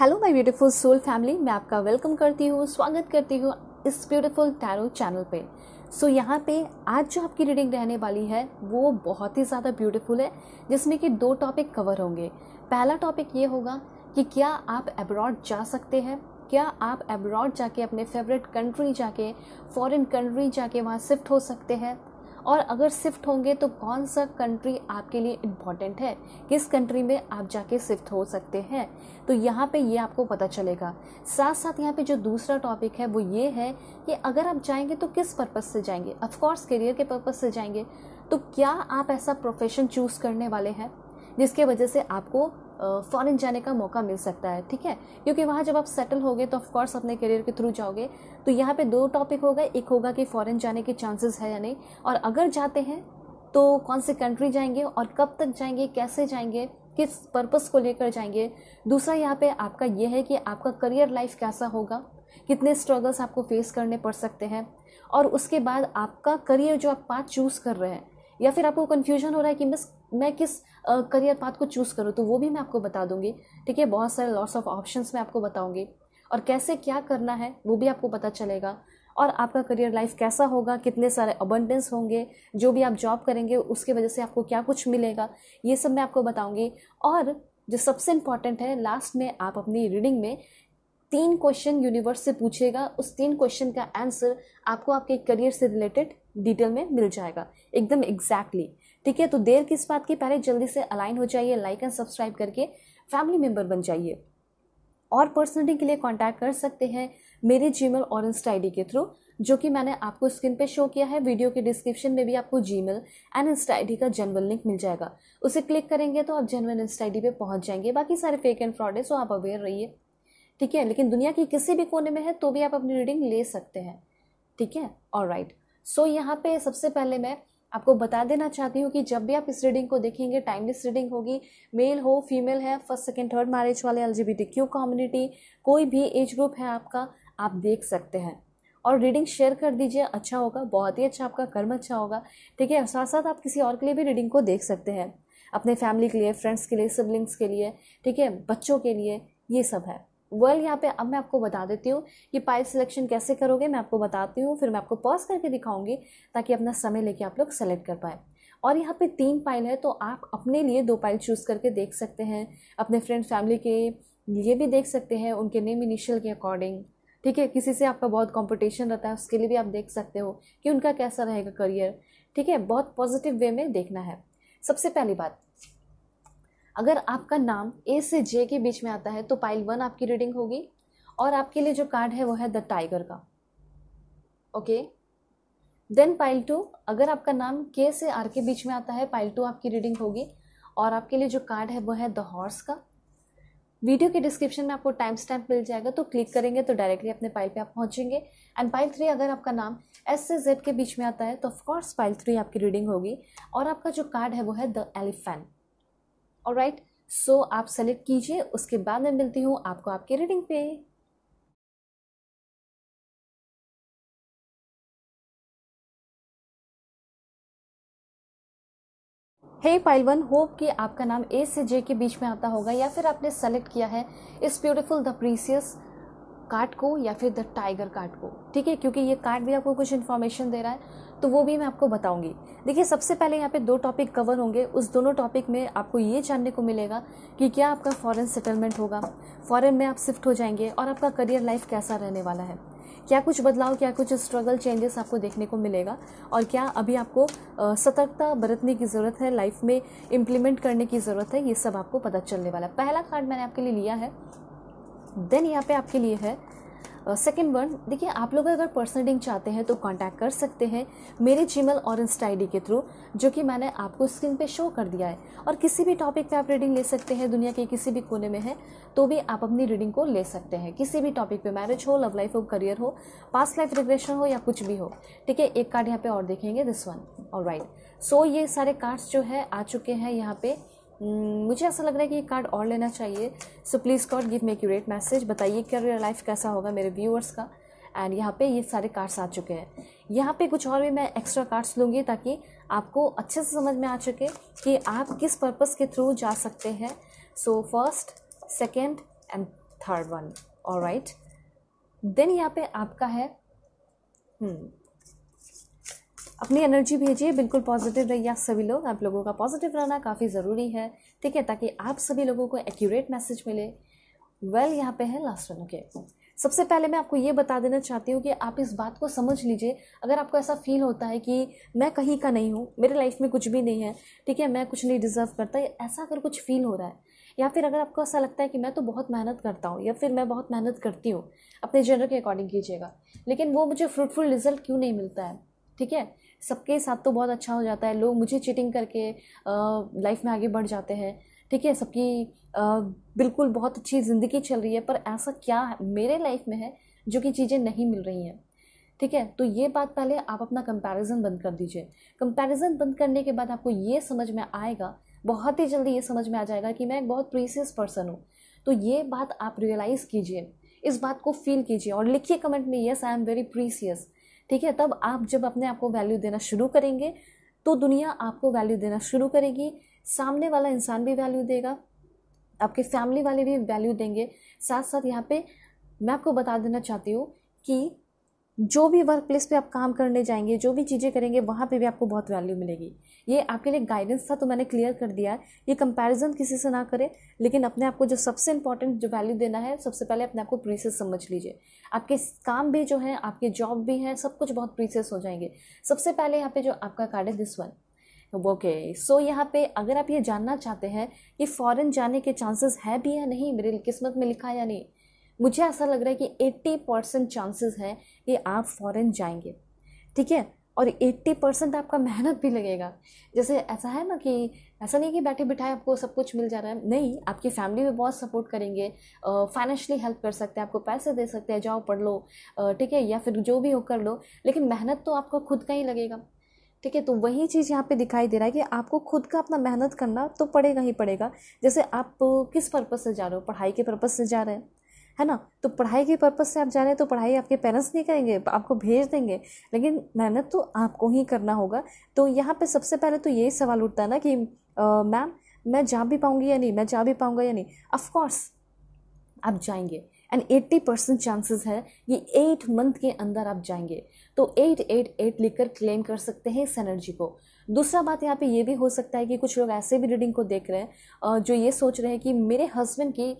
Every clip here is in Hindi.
Hello my beautiful soul family मैं आपका वेलकम करती हूँ स्वागत करती हूँ इस ब्यूटीफुल टैरो चैनल पे सो so, यहाँ पे आज जो आपकी रीडिंग रहने वाली है वो बहुत ही ज़्यादा ब्यूटीफुल है जिसमें कि दो टॉपिक कवर होंगे पहला टॉपिक ये होगा कि क्या आप एब्रॉड जा सकते हैं क्या आप एब्रॉड जाके अपने फेवरेट कंट्री जाके फॉरेन कंट्री जाके वहाँ शिफ्ट हो सकते हैं और अगर शिफ्ट होंगे तो कौन सा कंट्री आपके लिए इम्पॉर्टेंट है किस कंट्री में आप जाके शिफ्ट हो सकते हैं तो यहाँ पे ये आपको पता चलेगा साथ साथ यहाँ पे जो दूसरा टॉपिक है वो ये है कि अगर आप जाएंगे तो किस पर्पज़ से जाएंगे ऑफकोर्स करियर के पर्पज़ से जाएंगे तो क्या आप ऐसा प्रोफेशन चूज़ करने वाले हैं जिसके वजह से आपको फ़ॉरन जाने का मौका मिल सकता है ठीक है क्योंकि वहाँ जब आप सेटल होगे तो ऑफकोर्स अपने करियर के थ्रू जाओगे तो यहाँ पे दो टॉपिक होगा एक होगा कि फ़ॉरन जाने के चांसेस है या नहीं और अगर जाते हैं तो कौन सी कंट्री जाएंगे और कब तक जाएंगे कैसे जाएंगे किस पर्पज़ को लेकर जाएंगे दूसरा यहाँ पे आपका यह है कि आपका करियर लाइफ कैसा होगा कितने स्ट्रगल्स आपको फेस करने पड़ सकते हैं और उसके बाद आपका करियर जो आप पाथ चूज़ कर रहे हैं या फिर आपको कन्फ्यूजन हो रहा है कि मिस मैं किस करियर पाथ को चूज़ करूँ तो वो भी मैं आपको बता दूँगी ठीक है बहुत सारे लॉट्स ऑफ ऑप्शन मैं आपको बताऊँगी और कैसे क्या करना है वो भी आपको पता चलेगा और आपका करियर लाइफ कैसा होगा कितने सारे अबंडेंस होंगे जो भी आप जॉब करेंगे उसके वजह से आपको क्या कुछ मिलेगा ये सब मैं आपको बताऊँगी और जो सबसे इम्पॉर्टेंट है लास्ट में आप अपनी रीडिंग में तीन क्वेश्चन यूनिवर्स से पूछेगा उस तीन क्वेश्चन का आंसर आपको आपके करियर से रिलेटेड डिटेल में मिल जाएगा एकदम एग्जैक्टली exactly. ठीक है तो देर किस बात की पहले जल्दी से अलाइन हो जाइए लाइक एंड सब्सक्राइब करके फैमिली मेम्बर बन जाइए और पर्सनली के लिए कांटेक्ट कर सकते हैं मेरे जीमेल और इंस्टा आई के थ्रू जो कि मैंने आपको स्क्रीन पे शो किया है वीडियो के डिस्क्रिप्शन में भी आपको Gmail and Insta I का जनरल लिंक मिल जाएगा उसे क्लिक करेंगे तो आप जनरल इंस्टा आई पे पहुंच जाएंगे बाकी सारे फेक एंड फ्रॉड है सो आप अवेयर रहिए ठीक है लेकिन दुनिया के किसी भी कोने में है तो भी आप अपनी रीडिंग ले सकते हैं ठीक है और राइट सो यहाँ पे सबसे पहले मैं आपको बता देना चाहती हूँ कि जब भी आप इस रीडिंग को देखेंगे टाइमलेस रीडिंग होगी मेल हो फीमेल है फर्स्ट सेकेंड थर्ड मैरिज वाले एल क्यू कम्युनिटी कोई भी एज ग्रुप है आपका आप देख सकते हैं और रीडिंग शेयर कर दीजिए अच्छा होगा बहुत ही अच्छा आपका कर्म अच्छा होगा ठीक है साथ साथ आप किसी और के लिए भी रीडिंग को देख सकते हैं अपने फैमिली के लिए फ्रेंड्स के लिए सिबलिंग्स के लिए ठीक है बच्चों के लिए ये सब है वेल well, यहाँ पे अब मैं आपको बता देती हूँ कि पाइल सिलेक्शन कैसे करोगे मैं आपको बताती हूँ फिर मैं आपको पॉज करके दिखाऊंगी ताकि अपना समय लेके आप लोग सेलेक्ट कर पाए और यहाँ पे तीन पाइल है तो आप अपने लिए दो पाइल चूज़ करके देख सकते हैं अपने फ्रेंड फैमिली के लिए भी देख सकते हैं उनके नेम इनिशियल के अकॉर्डिंग ठीक है किसी से आपका बहुत कंपटीशन रहता है उसके लिए भी आप देख सकते हो कि उनका कैसा रहेगा करियर ठीक है बहुत पॉजिटिव वे में देखना है सबसे पहली बात अगर आपका नाम ए से जे के बीच में आता है तो पाइल वन आपकी रीडिंग होगी और आपके लिए जो कार्ड है वो है द टाइगर का ओके देन पाइल टू अगर आपका नाम के से आर के बीच में आता है पाइल टू आपकी रीडिंग होगी और आपके लिए जो कार्ड है वो है द हॉर्स का वीडियो के डिस्क्रिप्शन में आपको टाइम स्टैम्प मिल जाएगा तो क्लिक करेंगे तो डायरेक्टली अपने पाइल पे आप पहुंचेंगे एंड पाइल थ्री अगर आपका नाम एस से जेड के बीच में आता है तो ऑफकोर्स पाइल थ्री आपकी रीडिंग होगी और आपका जो कार्ड है वो है द एलिफेंट और राइट सो आप सेलेक्ट कीजिए उसके बाद मैं मिलती हूँ आपको आपके रीडिंग पे हे पाइल वन होप कि आपका नाम ए से जे के बीच में आता होगा या फिर आपने सेलेक्ट किया है इस ब्यूटीफुल द प्रीसियस कार्ड को या फिर द टाइगर कार्ड को ठीक है क्योंकि ये कार्ड भी आपको कुछ इन्फॉर्मेशन दे रहा है तो वो भी मैं आपको बताऊंगी देखिए सबसे पहले यहाँ पे दो टॉपिक कवर होंगे उस दोनों टॉपिक में आपको ये जानने को मिलेगा कि क्या आपका फॉरेन सेटलमेंट होगा फॉरेन में आप शिफ्ट हो जाएंगे और आपका करियर लाइफ कैसा रहने वाला है क्या कुछ बदलाव क्या कुछ स्ट्रगल चेंजेस आपको देखने को मिलेगा और क्या अभी आपको सतर्कता बरतने की ज़रूरत है लाइफ में इम्प्लीमेंट करने की ज़रूरत है ये सब आपको पता चलने वाला है पहला कार्ड मैंने आपके लिए लिया है देन यहाँ पे आपके लिए है सेकेंड uh, वन देखिए आप लोग अगर पर्सनल चाहते हैं तो कांटेक्ट कर सकते हैं मेरे जीमेल और इंस्टा आई के थ्रू जो कि मैंने आपको स्क्रीन पे शो कर दिया है और किसी भी टॉपिक पे आप रीडिंग ले सकते हैं दुनिया के किसी भी कोने में है तो भी आप अपनी रीडिंग को ले सकते हैं किसी भी टॉपिक पे मैरिज हो लव लाइफ हो करियर हो पास्ट लाइफ रिग्रेशन हो या कुछ भी हो ठीक है एक कार्ड यहाँ पे और देखेंगे दिस वन और राइट सो ये सारे कार्ड्स जो है आ चुके हैं यहाँ पे हम्म, मुझे ऐसा लग रहा है कि ये कार्ड और लेना चाहिए so please God give me accurate message बताइए क्या रियल लाइफ कैसा होगा मेरे व्यूअर्स का एंड यहाँ पे ये सारे कार्ड्स आ चुके हैं यहाँ पे कुछ और भी मैं एक्स्ट्रा कार्ड्स लूँगी ताकि आपको अच्छे से समझ में आ सके कि आप किस पर्पज़ के थ्रू जा सकते हैं so first second and third one और राइट देन यहाँ पे आपका है hmm, अपनी एनर्जी भेजिए बिल्कुल पॉजिटिव रहिए आप सभी लोग आप लोगों का पॉजिटिव रहना काफ़ी ज़रूरी है ठीक है ताकि आप सभी लोगों को एक्यूरेट मैसेज मिले वेल well, यहाँ पे है लास्ट वन ओके सबसे पहले मैं आपको ये बता देना चाहती हूँ कि आप इस बात को समझ लीजिए अगर आपको ऐसा फील होता है कि मैं कहीं का नहीं हूँ मेरे लाइफ में कुछ भी नहीं है ठीक है मैं कुछ नहीं डिज़र्व करता ऐसा अगर कुछ फील हो रहा है या फिर अगर आपको ऐसा लगता है कि मैं तो बहुत मेहनत करता हूँ या फिर मैं बहुत मेहनत करती हूँ अपने जेंडर के अकॉर्डिंग कीजिएगा लेकिन वो मुझे फ्रूटफुल रिजल्ट क्यों नहीं मिलता है ठीक है सबके साथ तो बहुत अच्छा हो जाता है लोग मुझे चीटिंग करके लाइफ में आगे बढ़ जाते हैं ठीक है सबकी बिल्कुल बहुत अच्छी ज़िंदगी चल रही है पर ऐसा क्या है मेरे लाइफ में है जो कि चीज़ें नहीं मिल रही हैं ठीक है तो ये बात पहले आप अपना कंपैरिजन बंद कर दीजिए कंपैरिजन बंद करने के बाद आपको ये समझ में आएगा बहुत ही जल्दी ये समझ में आ जाएगा कि मैं एक बहुत प्रीसियस पर्सन हूँ तो ये बात आप रियलाइज़ कीजिए इस बात को फील कीजिए और लिखिए कमेंट में yes I am very precious ठीक है तब आप जब अपने आप को वैल्यू देना शुरू करेंगे तो दुनिया आपको वैल्यू देना शुरू करेगी सामने वाला इंसान भी वैल्यू देगा आपके फैमिली वाले भी वैल्यू देंगे साथ साथ यहाँ पे मैं आपको बता देना चाहती हूँ कि जो भी वर्क प्लेस पर आप काम करने जाएंगे जो भी चीज़ें करेंगे वहाँ पे भी आपको बहुत वैल्यू मिलेगी ये आपके लिए गाइडेंस था तो मैंने क्लियर कर दिया है ये कंपैरिजन किसी से ना करें लेकिन अपने आप को जो सबसे इंपॉर्टेंट जो वैल्यू देना है सबसे पहले अपने आप को प्रीसेस समझ लीजिए आपके काम भी जो है आपके जॉब भी है सब कुछ बहुत प्रीसेस हो जाएंगे सबसे पहले यहाँ पे जो आपका कार्ड है दिस वन ओके सो यहाँ पे अगर आप ये जानना चाहते हैं कि फ़ॉरन जाने के चांसेस है भी या नहीं मेरे किस्मत में लिखा या नहीं मुझे ऐसा लग रहा है कि एट्टी परसेंट चांसेस हैं कि आप फॉरेन जाएंगे ठीक है और एट्टी परसेंट आपका मेहनत भी लगेगा जैसे ऐसा है ना कि ऐसा नहीं कि बैठे बिठाए आपको सब कुछ मिल जा रहा है नहीं आपकी फैमिली भी बहुत सपोर्ट करेंगे फाइनेंशियली हेल्प कर सकते हैं आपको पैसे दे सकते हैं जाओ पढ़ लो ठीक है या फिर जो भी हो कर लो लेकिन मेहनत तो आपको खुद का ही लगेगा ठीक है तो वही चीज़ यहाँ पे दिखाई दे रहा है कि आपको खुद का अपना मेहनत करना तो पड़ेगा ही पड़ेगा जैसे आप किस पर्पज़ से जा रहे हो पढ़ाई के पर्पज़ से जा रहे हैं है ना तो पढ़ाई के पर्पज़ से आप जा रहे हैं तो पढ़ाई आपके पेरेंट्स नहीं करेंगे आपको भेज देंगे लेकिन मेहनत तो आपको ही करना होगा तो यहाँ पे सबसे पहले तो यही सवाल उठता है ना कि मैम मैं जा भी पाऊँगी या नहीं मैं जा भी पाऊँगा या नहीं ऑफ़ आप जाएंगे एंड एट्टी परसेंट चांसेस है ये एट मंथ के अंदर आप जाएंगे तो एट एट एट लिख क्लेम कर सकते हैं इस एनर्जी को दूसरा बात यहाँ पे ये भी हो सकता है कि कुछ लोग ऐसे भी रीडिंग को देख रहे हैं जो ये सोच रहे हैं कि मेरे हस्बैंड की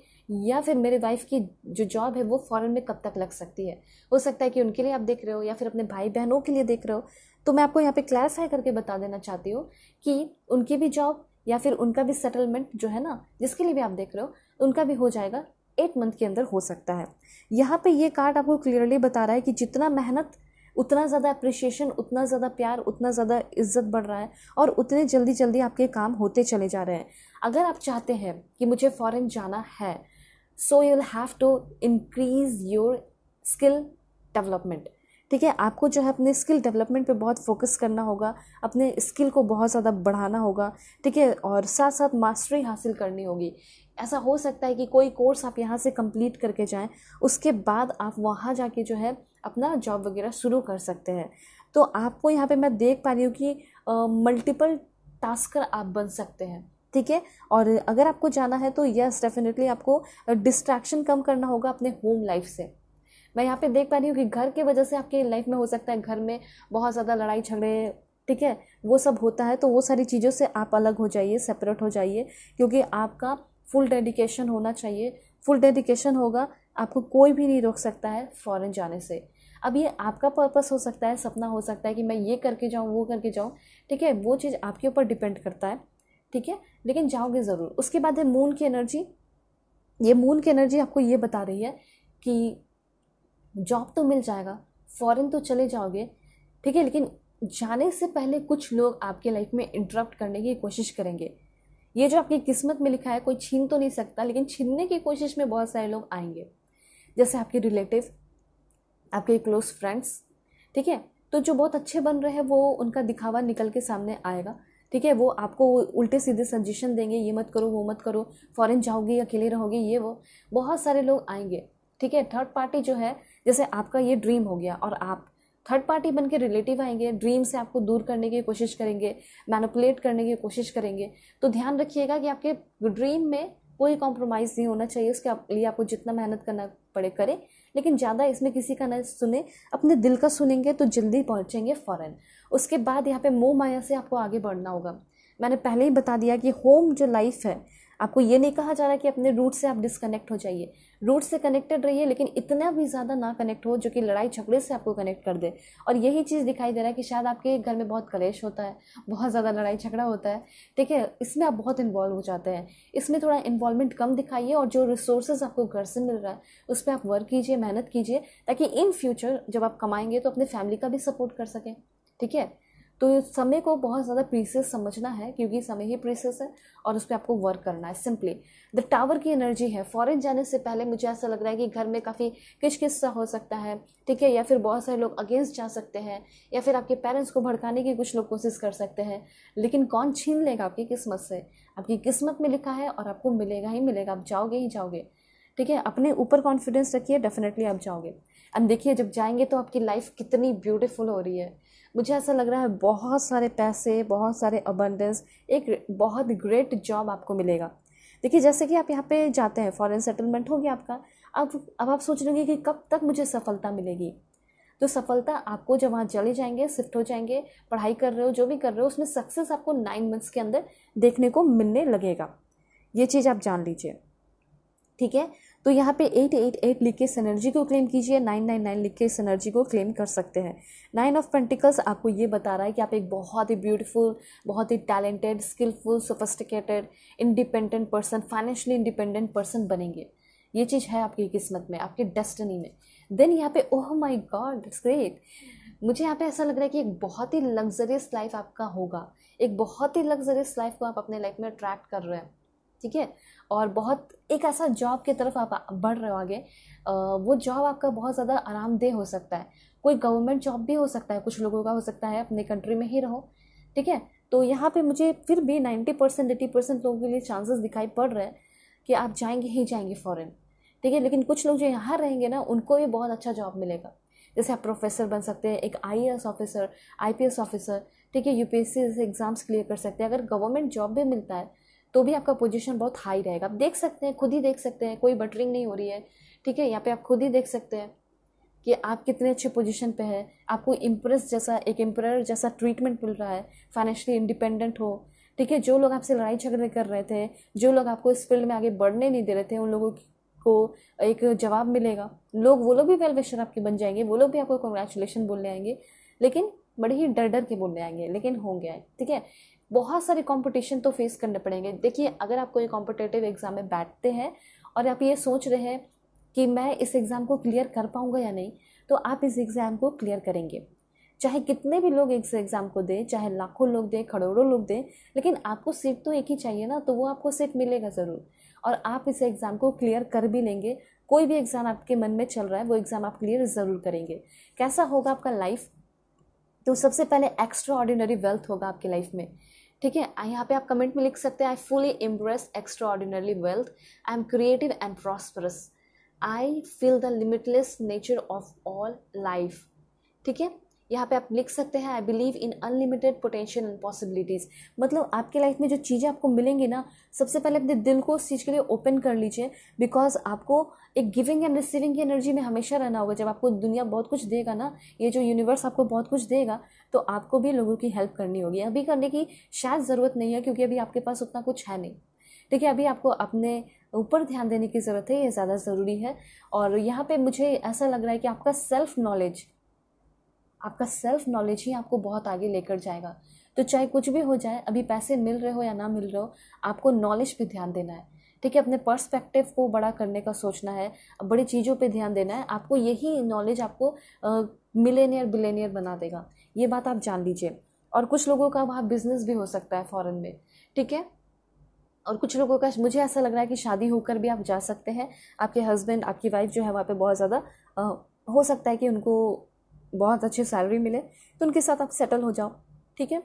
या फिर मेरे वाइफ की जो जॉब है वो फ़ॉरन में कब तक लग सकती है हो सकता है कि उनके लिए आप देख रहे हो या फिर अपने भाई बहनों के लिए देख रहे हो तो मैं आपको यहाँ पे क्लैरिफाई करके बता देना चाहती हूँ कि उनकी भी जॉब या फिर उनका भी सेटलमेंट जो है ना जिसके लिए भी आप देख रहे हो उनका भी हो जाएगा एट मंथ के अंदर हो सकता है यहाँ पे ये कार्ड आपको क्लियरली बता रहा है कि जितना मेहनत उतना ज़्यादा अप्रिशिएशन उतना ज़्यादा प्यार उतना ज़्यादा इज्जत बढ़ रहा है और उतने जल्दी जल्दी आपके काम होते चले जा रहे हैं अगर आप चाहते हैं कि मुझे फ़ॉरन जाना है so you will have to increase your skill development ठीक है आपको जो है अपने स्किल डेवलपमेंट पे बहुत फोकस करना होगा अपने स्किल को बहुत ज़्यादा बढ़ाना होगा ठीक है और साथ साथ मास्टरी हासिल करनी होगी ऐसा हो सकता है कि कोई कोर्स आप यहाँ से कंप्लीट करके जाएं उसके बाद आप वहाँ जाके जो है अपना जॉब वगैरह शुरू कर सकते हैं तो आपको यहाँ पे मैं देख पा रही हूँ कि मल्टीपल टास्कर आप बन सकते हैं ठीक है और अगर आपको जाना है तो यस डेफिनेटली आपको डिस्ट्रैक्शन कम करना होगा अपने होम लाइफ से मैं यहाँ पे देख पा रही हूँ कि घर की वजह से आपके लाइफ में हो सकता है घर में बहुत ज़्यादा लड़ाई झगड़े ठीक है वो सब होता है तो वो सारी चीज़ों से आप अलग हो जाइए सेपरेट हो जाइए क्योंकि आपका फुल डेडिकेशन होना चाहिए फुल डेडिकेशन होगा आपको कोई भी नहीं रोक सकता है फ़ॉरन जाने से अब ये आपका पर्पस हो सकता है सपना हो सकता है कि मैं ये करके जाऊँ वो करके जाऊँ ठीक है वो चीज़ आपके ऊपर डिपेंड करता है ठीक है लेकिन जाओगे ज़रूर उसके बाद है मून की एनर्जी ये मून की एनर्जी आपको ये बता रही है कि जॉब तो मिल जाएगा फॉरेन तो चले जाओगे ठीक है लेकिन जाने से पहले कुछ लोग आपके लाइफ में इंटरप्ट करने की कोशिश करेंगे ये जो आपकी किस्मत में लिखा है कोई छीन तो नहीं सकता लेकिन छीनने की कोशिश में बहुत सारे लोग आएंगे जैसे आपके रिलेटिव आपके क्लोज फ्रेंड्स ठीक है तो जो बहुत अच्छे बन रहे हैं वो उनका दिखावा निकल के सामने आएगा ठीक है वो आपको उल्टे सीधे सजेशन देंगे ये मत करो वो मत करो फॉरेन जाओगे अकेले रहोगे ये वो बहुत सारे लोग आएंगे ठीक है थर्ड पार्टी जो है जैसे आपका ये ड्रीम हो गया और आप थर्ड पार्टी बन के रिलेटिव आएंगे ड्रीम से आपको दूर करने की कोशिश करेंगे मैनिपुलेट करने की कोशिश करेंगे तो ध्यान रखिएगा कि आपके ड्रीम में कोई कॉम्प्रोमाइज़ नहीं होना चाहिए उसके लिए आपको जितना मेहनत करना पड़े करें लेकिन ज़्यादा इसमें किसी का ना सुने अपने दिल का सुनेंगे तो जल्दी पहुँचेंगे फ़ौरन उसके बाद यहाँ पे मोह माया से आपको आगे बढ़ना होगा मैंने पहले ही बता दिया कि होम जो लाइफ है आपको ये नहीं कहा जा रहा कि अपने रूट से आप डिसकनेक्ट हो जाइए रूट से कनेक्टेड रहिए लेकिन इतना भी ज़्यादा ना कनेक्ट हो जो कि लड़ाई झगड़े से आपको कनेक्ट कर दे और यही चीज़ दिखाई दे रहा है कि शायद आपके घर में बहुत कलेश होता है बहुत ज़्यादा लड़ाई झगड़ा होता है ठीक है इसमें आप बहुत इन्वॉल्व हो जाते हैं इसमें थोड़ा इन्वॉल्वमेंट कम दिखाइए और जो रिसोर्सेज आपको घर से मिल रहा है उस पर आप वर्क कीजिए मेहनत कीजिए ताकि इन फ्यूचर जब आप कमाएंगे तो अपने फैमिली का भी सपोर्ट कर सकें ठीक है तो समय को बहुत ज़्यादा प्रीसेस समझना है क्योंकि समय ही प्रीसेस है और उस पर आपको वर्क करना है सिंपली द टावर की एनर्जी है फॉरेन जाने से पहले मुझे ऐसा लग रहा है कि घर में काफ़ी किस किस्सा हो सकता है ठीक है या फिर बहुत सारे लोग अगेंस्ट जा सकते हैं या फिर आपके पेरेंट्स को भड़काने की कुछ लोग कोशिश कर सकते हैं लेकिन कौन छीन लेगा आपकी किस्मत से आपकी किस्मत में लिखा है और आपको मिलेगा ही मिलेगा आप जाओगे ही जाओगे ठीक है अपने ऊपर कॉन्फिडेंस रखिए डेफिनेटली आप जाओगे एंड देखिए जब जाएंगे तो आपकी लाइफ कितनी ब्यूटीफुल हो रही है मुझे ऐसा लग रहा है बहुत सारे पैसे बहुत सारे अबंडेंस एक बहुत ग्रेट जॉब आपको मिलेगा देखिए जैसे कि आप यहाँ पे जाते हैं फॉरेन सेटलमेंट हो गया आपका अब अब आप सोच रहे कि कब तक मुझे सफलता मिलेगी तो सफलता आपको जब वहाँ चले जाएंगे शिफ्ट हो जाएंगे पढ़ाई कर रहे हो जो भी कर रहे हो उसमें सक्सेस आपको नाइन मंथ्स के अंदर देखने को मिलने लगेगा ये चीज़ आप जान लीजिए ठीक है तो यहाँ पे एट एट एट लिख के इस एनर्जी को क्लेम कीजिए नाइन नाइन नाइन लिख के इस एनर्जी को क्लेम कर सकते हैं नाइन ऑफ पेंटिकल्स आपको ये बता रहा है कि आप एक बहुत ही ब्यूटीफुल बहुत ही talented skillful sophisticated independent person financially independent person बनेंगे ये चीज़ है आपकी किस्मत में आपके डेस्टनी में देन यहाँ पे ओह माई गॉड ग्रेट मुझे यहाँ पे ऐसा लग रहा है कि एक बहुत ही लग्जरियस लाइफ आपका होगा एक बहुत ही लग्जरियस लाइफ को आप अपने लाइफ में अट्रैक्ट कर रहे हैं ठीक है और बहुत एक ऐसा जॉब की तरफ आप बढ़ रहे हो आगे वो जॉब आपका बहुत ज़्यादा आरामदेह हो सकता है कोई गवर्नमेंट जॉब भी हो सकता है कुछ लोगों का हो सकता है अपने कंट्री में ही रहो ठीक है तो यहाँ पे मुझे फिर भी नाइन्टी परसेंट एटी परसेंट लोगों के लिए चांसेस दिखाई पड़ रहे हैं कि आप जाएंगे ही जाएंगे फॉरेन ठीक है लेकिन कुछ लोग जो यहाँ रहेंगे ना उनको भी बहुत अच्छा जॉब मिलेगा जैसे आप प्रोफेसर बन सकते हैं एक आई ऑफिसर आई ऑफिसर ठीक है यू जैसे एग्ज़ाम्स क्लियर कर सकते हैं अगर गवर्नमेंट जॉब भी मिलता है तो भी आपका पोजीशन बहुत हाई रहेगा आप देख सकते हैं खुद ही देख सकते हैं कोई बटरिंग नहीं हो रही है ठीक है यहाँ पे आप खुद ही देख सकते हैं कि आप कितने अच्छे पोजीशन पे हैं आपको इम्प्रेस जैसा एक एम्प्रायर जैसा ट्रीटमेंट मिल रहा है फाइनेंशली इंडिपेंडेंट हो ठीक है जो लोग आपसे लड़ाई झगड़े कर रहे थे जो लोग आपको इस फील्ड में आगे बढ़ने नहीं दे रहे थे उन लोगों को एक जवाब मिलेगा लोग वो लोग भी वेल विशर आपके बन जाएंगे वो लोग भी आपको कंग्रेचुलेसन बोलने आएंगे लेकिन बड़े ही डर डर के बोलने आएंगे लेकिन होंगे ठीक है बहुत सारे कॉम्पिटिशन तो फेस करने पड़ेंगे देखिए अगर आप कोई कॉम्पिटेटिव एग्ज़ाम में बैठते हैं और आप ये सोच रहे हैं कि मैं इस एग्ज़ाम को क्लियर कर पाऊंगा या नहीं तो आप इस एग्ज़ाम को क्लियर करेंगे चाहे कितने भी लोग इस एग्ज़ाम को दें चाहे लाखों लोग दें करोड़ों लोग दें लेकिन आपको सीट तो एक ही चाहिए ना तो वो आपको सीट मिलेगा ज़रूर और आप इस एग्ज़ाम को क्लियर कर भी लेंगे कोई भी एग्ज़ाम आपके मन में चल रहा है वो एग्ज़ाम आप क्लियर ज़रूर करेंगे कैसा होगा आपका लाइफ तो सबसे पहले एक्स्ट्रा ऑर्डिनरी वेल्थ होगा आपकी लाइफ में ठीक है यहाँ पे आप कमेंट में लिख सकते हैं I fully embrace extraordinarily wealth I am creative and prosperous I feel the limitless nature of all life ठीक है यहाँ पे आप लिख सकते हैं I believe in unlimited potential and possibilities मतलब आपकी लाइफ में जो चीज़ें आपको मिलेंगी ना सबसे पहले अपने दिल को उस चीज़ के लिए ओपन कर लीजिए बिकॉज आपको एक गिविंग एंड रिसीविंग की एनर्जी में हमेशा रहना होगा जब आपको दुनिया बहुत कुछ देगा ना ये जो यूनिवर्स आपको बहुत कुछ देगा तो आपको भी लोगों की हेल्प करनी होगी अभी करने की शायद ज़रूरत नहीं है क्योंकि अभी आपके पास उतना कुछ है नहीं ठीक है अभी आपको अपने ऊपर ध्यान देने की ज़रूरत है ये ज़्यादा ज़रूरी है और यहाँ पे मुझे ऐसा लग रहा है कि आपका सेल्फ नॉलेज आपका सेल्फ नॉलेज ही आपको बहुत आगे लेकर जाएगा तो चाहे कुछ भी हो जाए अभी पैसे मिल रहे हो या ना मिल रहे हो आपको नॉलेज पे ध्यान देना है ठीक है अपने पर्सपेक्टिव को बड़ा करने का सोचना है बड़ी चीज़ों पे ध्यान देना है आपको यही नॉलेज आपको मिलेनियर बिलेनियर बना देगा ये बात आप जान लीजिए और कुछ लोगों का वहाँ बिजनेस भी हो सकता है फ़ॉरन में ठीक है और कुछ लोगों का मुझे ऐसा लग रहा है कि शादी होकर भी आप जा सकते हैं आपके हस्बैंड आपकी वाइफ जो है वहाँ पे बहुत ज़्यादा हो सकता है कि उनको बहुत अच्छी सैलरी मिले तो उनके साथ आप सेटल हो जाओ ठीक है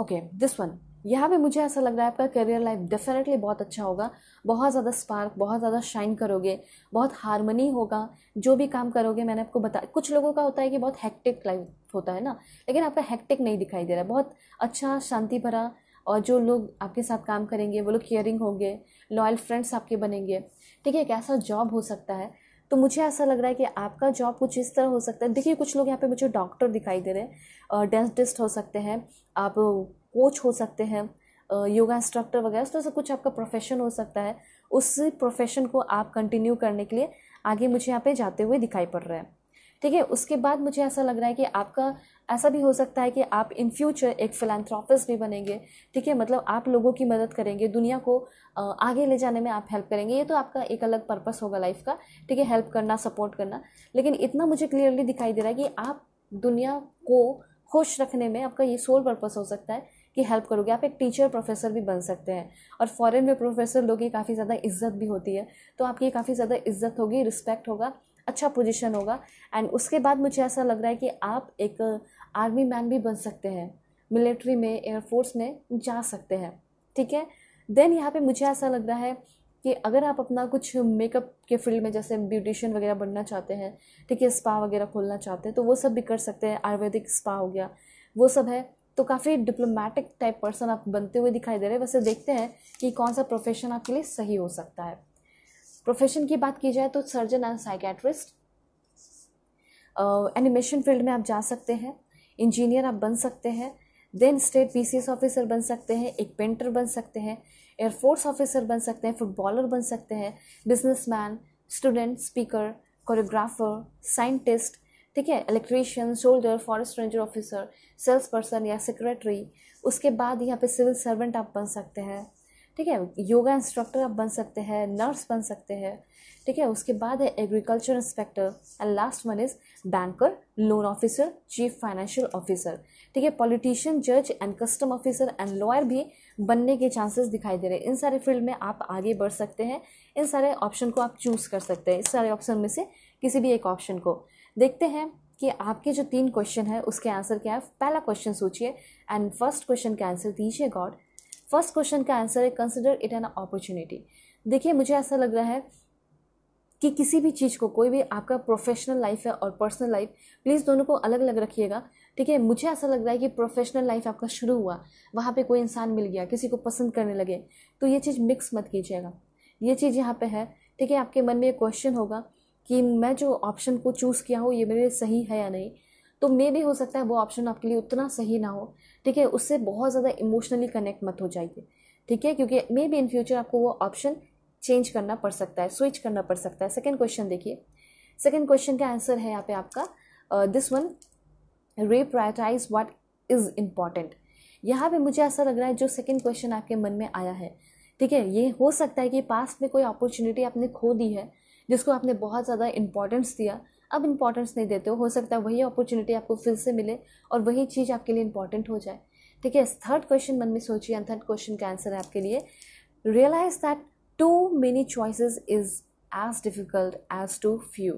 ओके दिस वन यहाँ पे मुझे ऐसा लग रहा है आपका करियर लाइफ डेफिनेटली बहुत अच्छा होगा बहुत ज़्यादा स्पार्क बहुत ज़्यादा शाइन करोगे बहुत हारमनी होगा जो भी काम करोगे मैंने आपको बताया कुछ लोगों का होता है कि बहुत हैक्टिक लाइफ होता है ना लेकिन आपका हैक्टिक नहीं दिखाई दे रहा है बहुत अच्छा शांति भरा और जो लोग आपके साथ काम करेंगे वो लोग केयरिंग होंगे लॉयल फ्रेंड्स आपके बनेंगे ठीक है एक ऐसा जॉब हो सकता है तो मुझे ऐसा लग रहा है कि आपका जॉब कुछ इस तरह हो सकता है देखिए कुछ लोग यहाँ पे मुझे डॉक्टर दिखाई दे रहे हैं डेंटिस्ट हो सकते हैं आप कोच हो सकते हैं योगा इंस्ट्रक्टर वगैरह तो सब कुछ आपका प्रोफेशन हो सकता है उस प्रोफेशन को आप कंटिन्यू करने के लिए आगे मुझे यहाँ पे जाते हुए दिखाई पड़ रहा है ठीक है उसके बाद मुझे ऐसा लग रहा है कि आपका ऐसा भी हो सकता है कि आप इन फ्यूचर एक फिलानथ्रॉपिस्ट भी बनेंगे ठीक है मतलब आप लोगों की मदद करेंगे दुनिया को आगे ले जाने में आप हेल्प करेंगे ये तो आपका एक अलग पर्पस होगा लाइफ का ठीक है हेल्प करना सपोर्ट करना लेकिन इतना मुझे क्लियरली दिखाई दे रहा है कि आप दुनिया को खुश रखने में आपका ये सोल पर्पस हो सकता है कि हेल्प करोगे आप एक टीचर प्रोफेसर भी बन सकते हैं और फॉरेन में प्रोफेसर लोगों की काफ़ी ज़्यादा इज्जत भी होती है तो आपकी काफ़ी ज़्यादा इज्जत होगी रिस्पेक्ट होगा अच्छा पोजीशन होगा एंड उसके बाद मुझे ऐसा लग रहा है कि आप एक आर्मी uh, मैन भी बन सकते हैं मिलिट्री में एयरफोर्स में जा सकते हैं ठीक है देन यहाँ पे मुझे ऐसा लग रहा है कि अगर आप अपना कुछ मेकअप के फील्ड में जैसे ब्यूटिशियन वगैरह बनना चाहते हैं ठीक है स्पा वगैरह खोलना चाहते हैं तो वो सब भी कर सकते हैं आयुर्वेदिक स्पा हो गया वो सब है तो काफ़ी डिप्लोमेटिक टाइप पर्सन आप बनते हुए दिखाई दे रहे हैं वैसे देखते हैं कि कौन सा प्रोफेशन आपके लिए सही हो सकता है प्रोफेशन की बात की जाए तो surgeon and psychiatrist animation field में आप जा सकते हैं इंजीनियर आप बन सकते हैं देन स्टेट पी ऑफिसर बन सकते हैं एक पेंटर बन सकते हैं एयरफोर्स ऑफिसर बन सकते हैं फुटबॉलर बन सकते हैं businessman student speaker choreographer scientist ठीक है electrician soldier forest ranger officer sales person या सेक्रेटरी उसके बाद यहाँ पे सिविल सर्वेंट आप बन सकते हैं ठीक है योगा इंस्ट्रक्टर आप बन सकते हैं नर्स बन सकते हैं ठीक है उसके बाद है agriculture inspector and last one is banker loan officer chief financial officer ठीक है पॉलिटिशियन जज and custom officer and lawyer भी बनने के चांसेस दिखाई दे रहे हैं इन सारे फील्ड में आप आगे बढ़ सकते हैं इन सारे ऑप्शन को आप चूज़ कर सकते हैं इस सारे ऑप्शन में से किसी भी एक ऑप्शन को देखते हैं कि आपके जो तीन क्वेश्चन है उसके आंसर क्या है पहला क्वेश्चन सोचिए एंड फर्स्ट क्वेश्चन का आंसर दीजिए गॉड फर्स्ट क्वेश्चन का आंसर है कंसिडर इट एन अपॉर्चुनिटी देखिए मुझे ऐसा लग रहा है कि किसी भी चीज़ को कोई भी आपका प्रोफेशनल लाइफ है और पर्सनल लाइफ प्लीज़ दोनों को अलग अलग रखिएगा ठीक है मुझे ऐसा लग रहा है कि प्रोफेशनल लाइफ आपका शुरू हुआ वहाँ पे कोई इंसान मिल गया किसी को पसंद करने लगे तो ये चीज़ मिक्स मत कीजिएगा ये चीज़ यहाँ पे है ठीक है आपके मन में ये क्वेश्चन होगा कि मैं जो ऑप्शन को चूज़ किया हूँ ये मेरे लिए सही है या नहीं तो मे भी हो सकता है वो ऑप्शन आपके लिए उतना सही ना हो ठीक है उससे बहुत ज़्यादा इमोशनली कनेक्ट मत हो जाइए ठीक है क्योंकि मे भी इन फ्यूचर आपको वो ऑप्शन चेंज करना पड़ सकता है स्विच करना पड़ सकता है सेकेंड क्वेश्चन देखिए सेकेंड क्वेश्चन का आंसर है यहाँ पे आपका this one reprioritize what is important यहाँ पे मुझे ऐसा लग रहा है जो सेकेंड क्वेश्चन आपके मन में आया है ठीक है ये हो सकता है कि पास्ट में कोई अपॉर्चुनिटी आपने खो दी है जिसको आपने बहुत ज़्यादा इंपॉर्टेंस दिया अब इंपॉर्टेंस नहीं देते हो हो सकता है वही अपॉर्चुनिटी आपको फिर से मिले और वही चीज़ आपके लिए इंपॉर्टेंट हो जाए ठीक है थर्ड क्वेश्चन मन में सोचिए एंड थर्ड क्वेश्चन का आंसर है आपके लिए realize that too many choices is as difficult as too few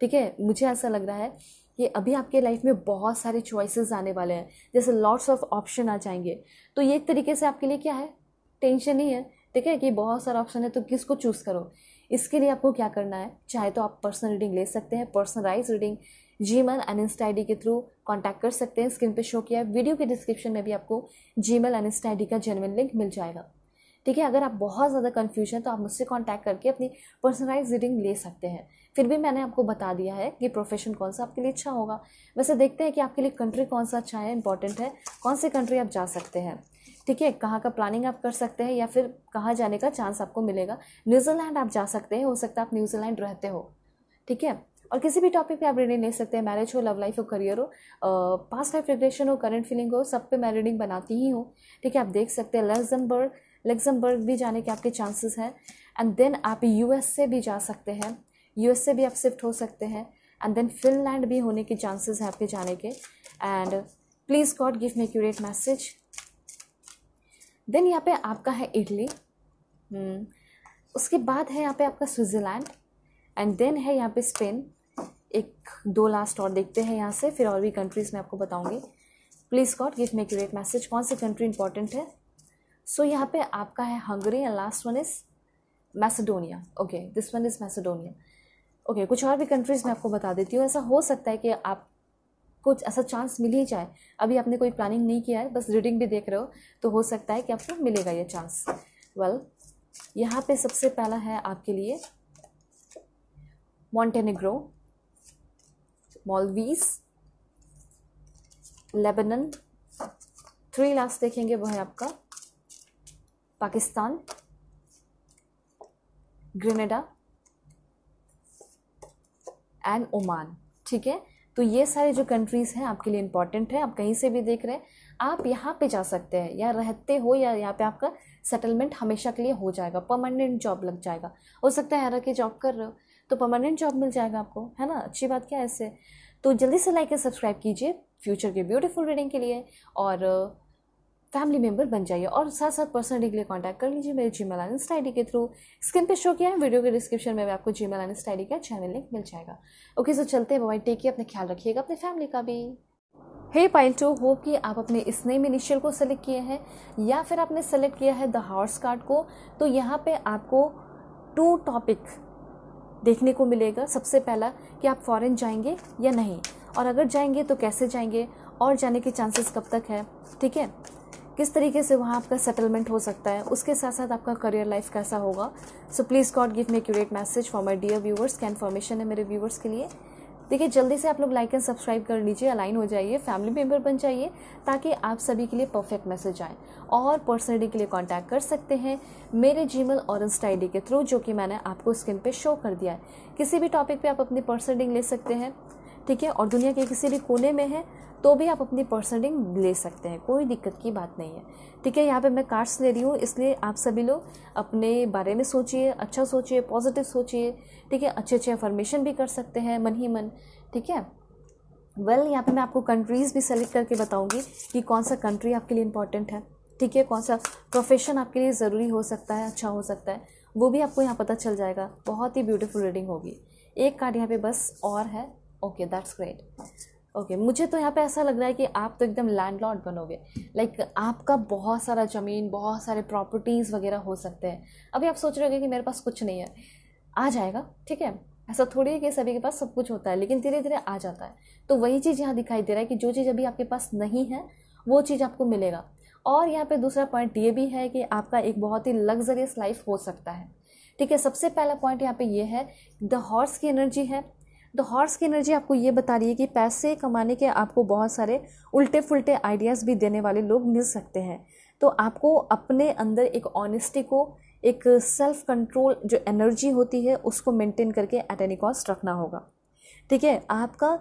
ठीक है मुझे ऐसा लग रहा है कि अभी आपके लाइफ में बहुत सारे चॉइसेस आने वाले हैं जैसे लॉट्स ऑफ ऑप्शन आ जाएंगे तो ये एक तरीके से आपके लिए क्या है टेंशन ही है ठीक है कि बहुत सारा ऑप्शन है तो किसको चूज़ करो इसके लिए आपको क्या करना है चाहे तो आप पर्सनल रीडिंग ले सकते हैं personalize reading Gmail and Insta I के थ्रू कॉन्टैक्ट कर सकते हैं स्क्रीन पे शो किया है वीडियो के डिस्क्रिप्शन में भी आपको Gmail and Insta I का जेनविन लिंक मिल जाएगा ठीक है अगर आप बहुत ज़्यादा कन्फ्यूजन तो आप मुझसे कॉन्टैक्ट करके अपनी पर्सनलाइज रीडिंग ले सकते हैं फिर भी मैंने आपको बता दिया है कि प्रोफेशन कौन सा आपके लिए अच्छा होगा वैसे देखते हैं कि आपके लिए कंट्री कौन सा अच्छा है इंपॉर्टेंट है कौन सी कंट्री आप जा सकते हैं ठीक है कहाँ का प्लानिंग आप कर सकते हैं या फिर कहाँ जाने का चांस आपको मिलेगा न्यूजीलैंड आप जा सकते हैं हो सकता है आप न्यूजीलैंड रहते हो ठीक है और किसी भी टॉपिक पे आप रीडिंग ले सकते हैं मैरिज हो लव लाइफ हो करियर हो पास्ट लाइफ रिग्रेशन हो करंट फीलिंग हो सब पे मैं रीडिंग बनाती ही हूँ ठीक है आप देख सकते हैं लग्जमबर्ग लग्जमबर्ग भी जाने के आपके चांसेस हैं एंड देन आप यूएस से भी जा सकते हैं यूएस से भी आप शिफ्ट हो सकते हैं एंड देन फिनलैंड भी होने के चांसेस हैं आपके जाने के and please God give me accurate message then यहाँ पे आपका है इटली हम्म। उसके बाद है यहाँ पे आपका स्विट्ज़रलैंड एंड देन है यहाँ पे स्पेन एक दो लास्ट और देखते हैं यहाँ से फिर और भी कंट्रीज़ मैं आपको बताऊँगी please God give me accurate message कौन सी कंट्री इंपॉर्टेंट है सो so, यहाँ पे आपका है Hungary and last one is Macedonia okay this one is Macedonia okay कुछ और भी कंट्रीज़ मैं आपको बता देती हूँ ऐसा हो सकता है कि आप कुछ ऐसा चांस मिल ही जाए अभी आपने कोई प्लानिंग नहीं किया है बस रीडिंग भी देख रहे हो तो हो सकता है कि आपको मिलेगा ये चांस वेल well, यहाँ पे सबसे पहला है आपके लिए Montenegro Maldives Lebanon three last देखेंगे वो है आपका पाकिस्तान ग्रेनेडा एंड ओमान ठीक है तो ये सारे जो कंट्रीज़ हैं आपके लिए इंपॉर्टेंट है आप कहीं से भी देख रहे हैं आप यहाँ पे जा सकते हैं या रहते हो या यहाँ पे आपका सेटलमेंट हमेशा के लिए हो जाएगा परमानेंट जॉब लग जाएगा हो सकता है यहाँ के जॉब कर रहे हो तो परमानेंट जॉब मिल जाएगा आपको है ना अच्छी बात क्या है इससे तो जल्दी से लाइक एंड सब्सक्राइब कीजिए फ्यूचर के ब्यूटीफुल रीडिंग के लिए और फैमिली मेंबर बन जाइए और साथ साथ पर्सनली के लिए कॉन्टैक्ट कर लीजिए मेरे जी मेल अनिस्ट आई के थ्रू स्क्रीन पे शो किया है वीडियो के डिस्क्रिप्शन में भी आपको जी मेल अनिस्ट आई का चैनल लिंक मिल जाएगा ओके सो चलते हैं बाई टेक केयर अपना ख्याल रखिएगा अपने फैमिली का भी हे टू होप कि आप अपने इस नए इनिशियल को सेलेक्ट किए हैं या फिर आपने सेलेक्ट किया है द हॉर्स कार्ड को तो यहाँ पे आपको टू टॉपिक देखने को मिलेगा सबसे पहला कि आप फॉरेन जाएंगे या नहीं और अगर जाएंगे तो कैसे जाएंगे और जाने के चांसेस कब तक है ठीक है किस तरीके से वहाँ आपका सेटलमेंट हो सकता है उसके साथ साथ आपका करियर लाइफ कैसा होगा so please God give me accurate message for my dear viewers क्या इन्फॉर्मेशन है मेरे व्यूवर्स के लिए देखिए जल्दी से आप लोग लाइक एंड सब्सक्राइब कर लीजिए अलाइन हो जाइए फैमिली मेम्बर बन जाइए ताकि आप सभी के लिए परफेक्ट मैसेज आए और पर्सनली के लिए कांटेक्ट कर सकते हैं मेरे जी मेल और इंस्टा आई के थ्रू जो कि मैंने आपको स्क्रीन पे शो कर दिया है किसी भी टॉपिक पे आप अपनी पर्सनल ले सकते हैं ठीक है और दुनिया के किसी भी कोने में है तो भी आप अपनी पर्सनलिंग ले सकते हैं कोई दिक्कत की बात नहीं है ठीक है यहाँ पे मैं कार्ड्स ले रही हूँ इसलिए आप सभी लोग अपने बारे में सोचिए अच्छा सोचिए पॉजिटिव सोचिए ठीक है अच्छे अच्छे इन्फॉर्मेशन भी कर सकते हैं मन ही मन ठीक है वेल well, यहाँ पे मैं आपको कंट्रीज़ भी सेलेक्ट करके बताऊँगी कि कौन सा कंट्री आपके लिए इंपॉर्टेंट है ठीक है कौन सा प्रोफेशन आपके लिए ज़रूरी हो सकता है अच्छा हो सकता है वो भी आपको यहाँ पता चल जाएगा बहुत ही ब्यूटीफुल रीडिंग होगी एक कार्ड यहाँ पे बस और है okay that's great okay okay, मुझे तो यहाँ पे ऐसा लग रहा है कि आप तो एकदम लैंडलॉर्ड बनोगे लाइक like, आपका बहुत सारा ज़मीन बहुत सारे प्रॉपर्टीज़ वगैरह हो सकते हैं अभी आप सोच रहे होंगे कि मेरे पास कुछ नहीं है आ जाएगा ठीक है ऐसा थोड़ी है कि सभी के पास सब कुछ होता है लेकिन धीरे धीरे आ जाता है तो वही चीज़ यहाँ दिखाई दे रहा है कि जो चीज़ अभी आपके पास नहीं है वो चीज़ आपको मिलेगा और यहाँ पे दूसरा पॉइंट ये भी है कि आपका एक बहुत ही लग्जरियस लाइफ हो सकता है ठीक है सबसे पहला पॉइंट यहाँ पे ये है द हॉर्स की एनर्जी है तो हॉर्स की एनर्जी आपको ये बता रही है कि पैसे कमाने के आपको बहुत सारे उल्टे फुलटे आइडियाज़ भी देने वाले लोग मिल सकते हैं तो आपको अपने अंदर एक ऑनेस्टी को एक सेल्फ कंट्रोल जो एनर्जी होती है उसको मेंटेन करके एट एनी कॉस्ट रखना होगा ठीक है आपका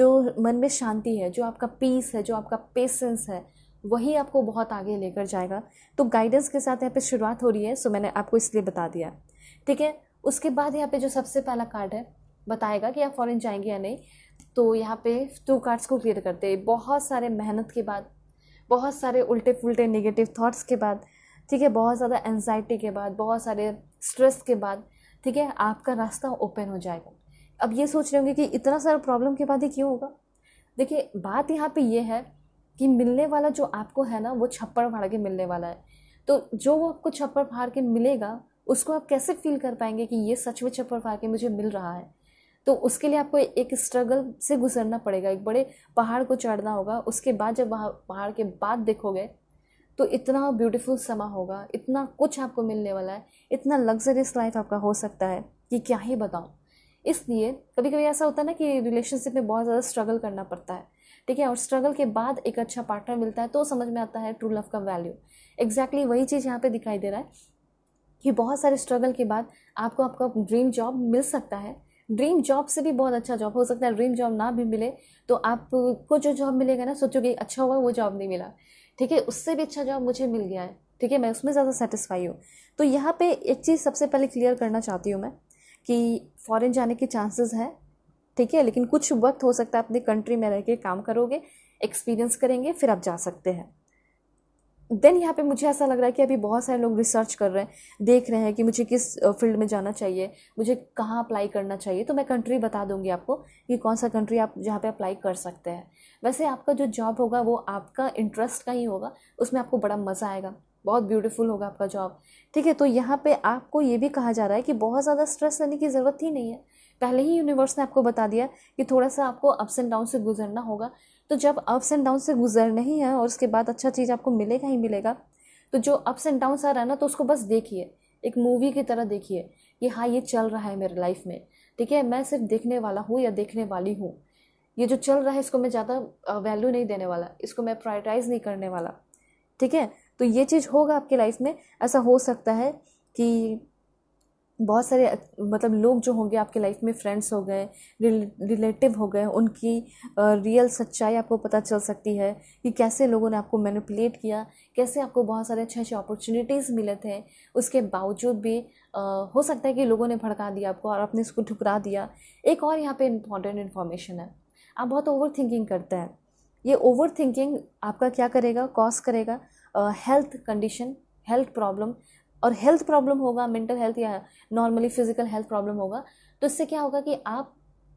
जो मन में शांति है जो आपका पीस है जो आपका पेशेंस है वही आपको बहुत आगे लेकर जाएगा तो गाइडेंस के साथ यहाँ पे शुरुआत हो रही है सो मैंने आपको इसलिए बता दिया ठीक है उसके बाद यहाँ पे जो सबसे पहला कार्ड है बताएगा कि आप फॉरेन जाएंगे या नहीं तो यहाँ पे टू कार्ड्स को क्लियर करते हैं बहुत सारे मेहनत के बाद बहुत सारे उल्टे फुलटे नेगेटिव थाट्स के बाद ठीक है बहुत ज़्यादा एनजाइटी के बाद बहुत सारे स्ट्रेस के बाद ठीक है आपका रास्ता ओपन हो जाएगा अब ये सोच रहे होंगे कि इतना सारा प्रॉब्लम के बाद ही क्यों होगा देखिए बात यहाँ पे ये है कि मिलने वाला जो आपको है ना वो छप्पड़ फाड़ के मिलने वाला है तो जो वो आपको छप्पड़ फाड़ के मिलेगा उसको आप कैसे फील कर पाएंगे कि ये सच में छप्पड़ फाड़ के मुझे मिल रहा है तो उसके लिए आपको एक स्ट्रगल से गुजरना पड़ेगा एक बड़े पहाड़ को चढ़ना होगा उसके बाद जब वहाँ पहाड़ के बाद देखोगे तो इतना ब्यूटीफुल समा होगा इतना कुछ आपको मिलने वाला है इतना लग्जरियस लाइफ आपका हो सकता है कि क्या ही बताऊँ इसलिए कभी कभी ऐसा होता है ना कि रिलेशनशिप में बहुत ज़्यादा स्ट्रगल करना पड़ता है ठीक है और स्ट्रगल के बाद एक अच्छा पार्टनर मिलता है तो समझ में आता है ट्रू लव का वैल्यू एग्जैक्टली exactly वही चीज़ यहाँ पे दिखाई दे रहा है कि बहुत सारे स्ट्रगल के बाद आपको आपका ड्रीम जॉब मिल सकता है ड्रीम जॉब से भी बहुत अच्छा जॉब हो सकता है ड्रीम जॉब ना भी मिले तो आपको जो जॉब मिलेगा ना सोचोगे अच्छा हुआ वो जॉब नहीं मिला ठीक है उससे भी अच्छा जॉब मुझे मिल गया है ठीक है मैं उसमें ज़्यादा सेटिस्फाई हूँ तो यहाँ पे एक चीज़ सबसे पहले क्लियर करना चाहती हूँ मैं कि फॉरेन जाने के चांसेस हैं ठीक है लेकिन कुछ वक्त हो सकता है अपनी कंट्री में रह के काम करोगे एक्सपीरियंस करेंगे फिर आप जा सकते हैं देन यहाँ पे मुझे ऐसा लग रहा है कि अभी बहुत सारे लोग रिसर्च कर रहे हैं देख रहे हैं कि मुझे किस फील्ड में जाना चाहिए मुझे कहाँ अप्लाई करना चाहिए तो मैं कंट्री बता दूंगी आपको कि कौन सा कंट्री आप जहाँ पे अप्लाई कर सकते हैं वैसे आपका जो जॉब होगा वो आपका इंटरेस्ट का ही होगा उसमें आपको बड़ा मज़ा आएगा बहुत ब्यूटीफुल होगा आपका जॉब ठीक है तो यहाँ पे आपको ये भी कहा जा रहा है कि बहुत ज़्यादा स्ट्रेस लेने की ज़रूरत ही नहीं है पहले ही यूनिवर्स ने आपको बता दिया कि थोड़ा सा आपको अप्स एंड डाउन से गुजरना होगा तो जब अप्स एंड डाउन से गुजर नहीं है और उसके बाद अच्छा चीज़ आपको मिलेगा ही मिलेगा तो जो अप्स एंड डाउन आ रहा है ना तो उसको बस देखिए एक मूवी की तरह देखिए कि हाँ ये चल रहा है मेरे लाइफ में ठीक है मैं सिर्फ देखने वाला हूँ या देखने वाली हूँ ये जो चल रहा है इसको मैं ज़्यादा वैल्यू नहीं देने वाला इसको मैं प्रायोरिटाइज़ नहीं करने वाला ठीक है तो ये चीज़ होगा आपके लाइफ में ऐसा हो सकता है कि बहुत सारे मतलब लोग जो होंगे आपके लाइफ में फ्रेंड्स हो गए रिलेटिव हो गए उनकी रियल सच्चाई आपको पता चल सकती है कि कैसे लोगों ने आपको मैनिपुलेट किया कैसे आपको बहुत सारे अच्छे अच्छे अपॉर्चुनिटीज़ मिले थे उसके बावजूद भी आ, हो सकता है कि लोगों ने भड़का दिया आपको और अपने इसको ठुकरा दिया एक और यहाँ पर इम्पॉर्टेंट इन्फॉर्मेशन है आप बहुत ओवर थिंकिंग करते हैं ये ओवर थिंकिंग आपका क्या करेगा कॉज करेगा हेल्थ कंडीशन हेल्थ प्रॉब्लम और हेल्थ प्रॉब्लम होगा मेंटल हेल्थ या नॉर्मली फिजिकल हेल्थ प्रॉब्लम होगा तो इससे क्या होगा कि आप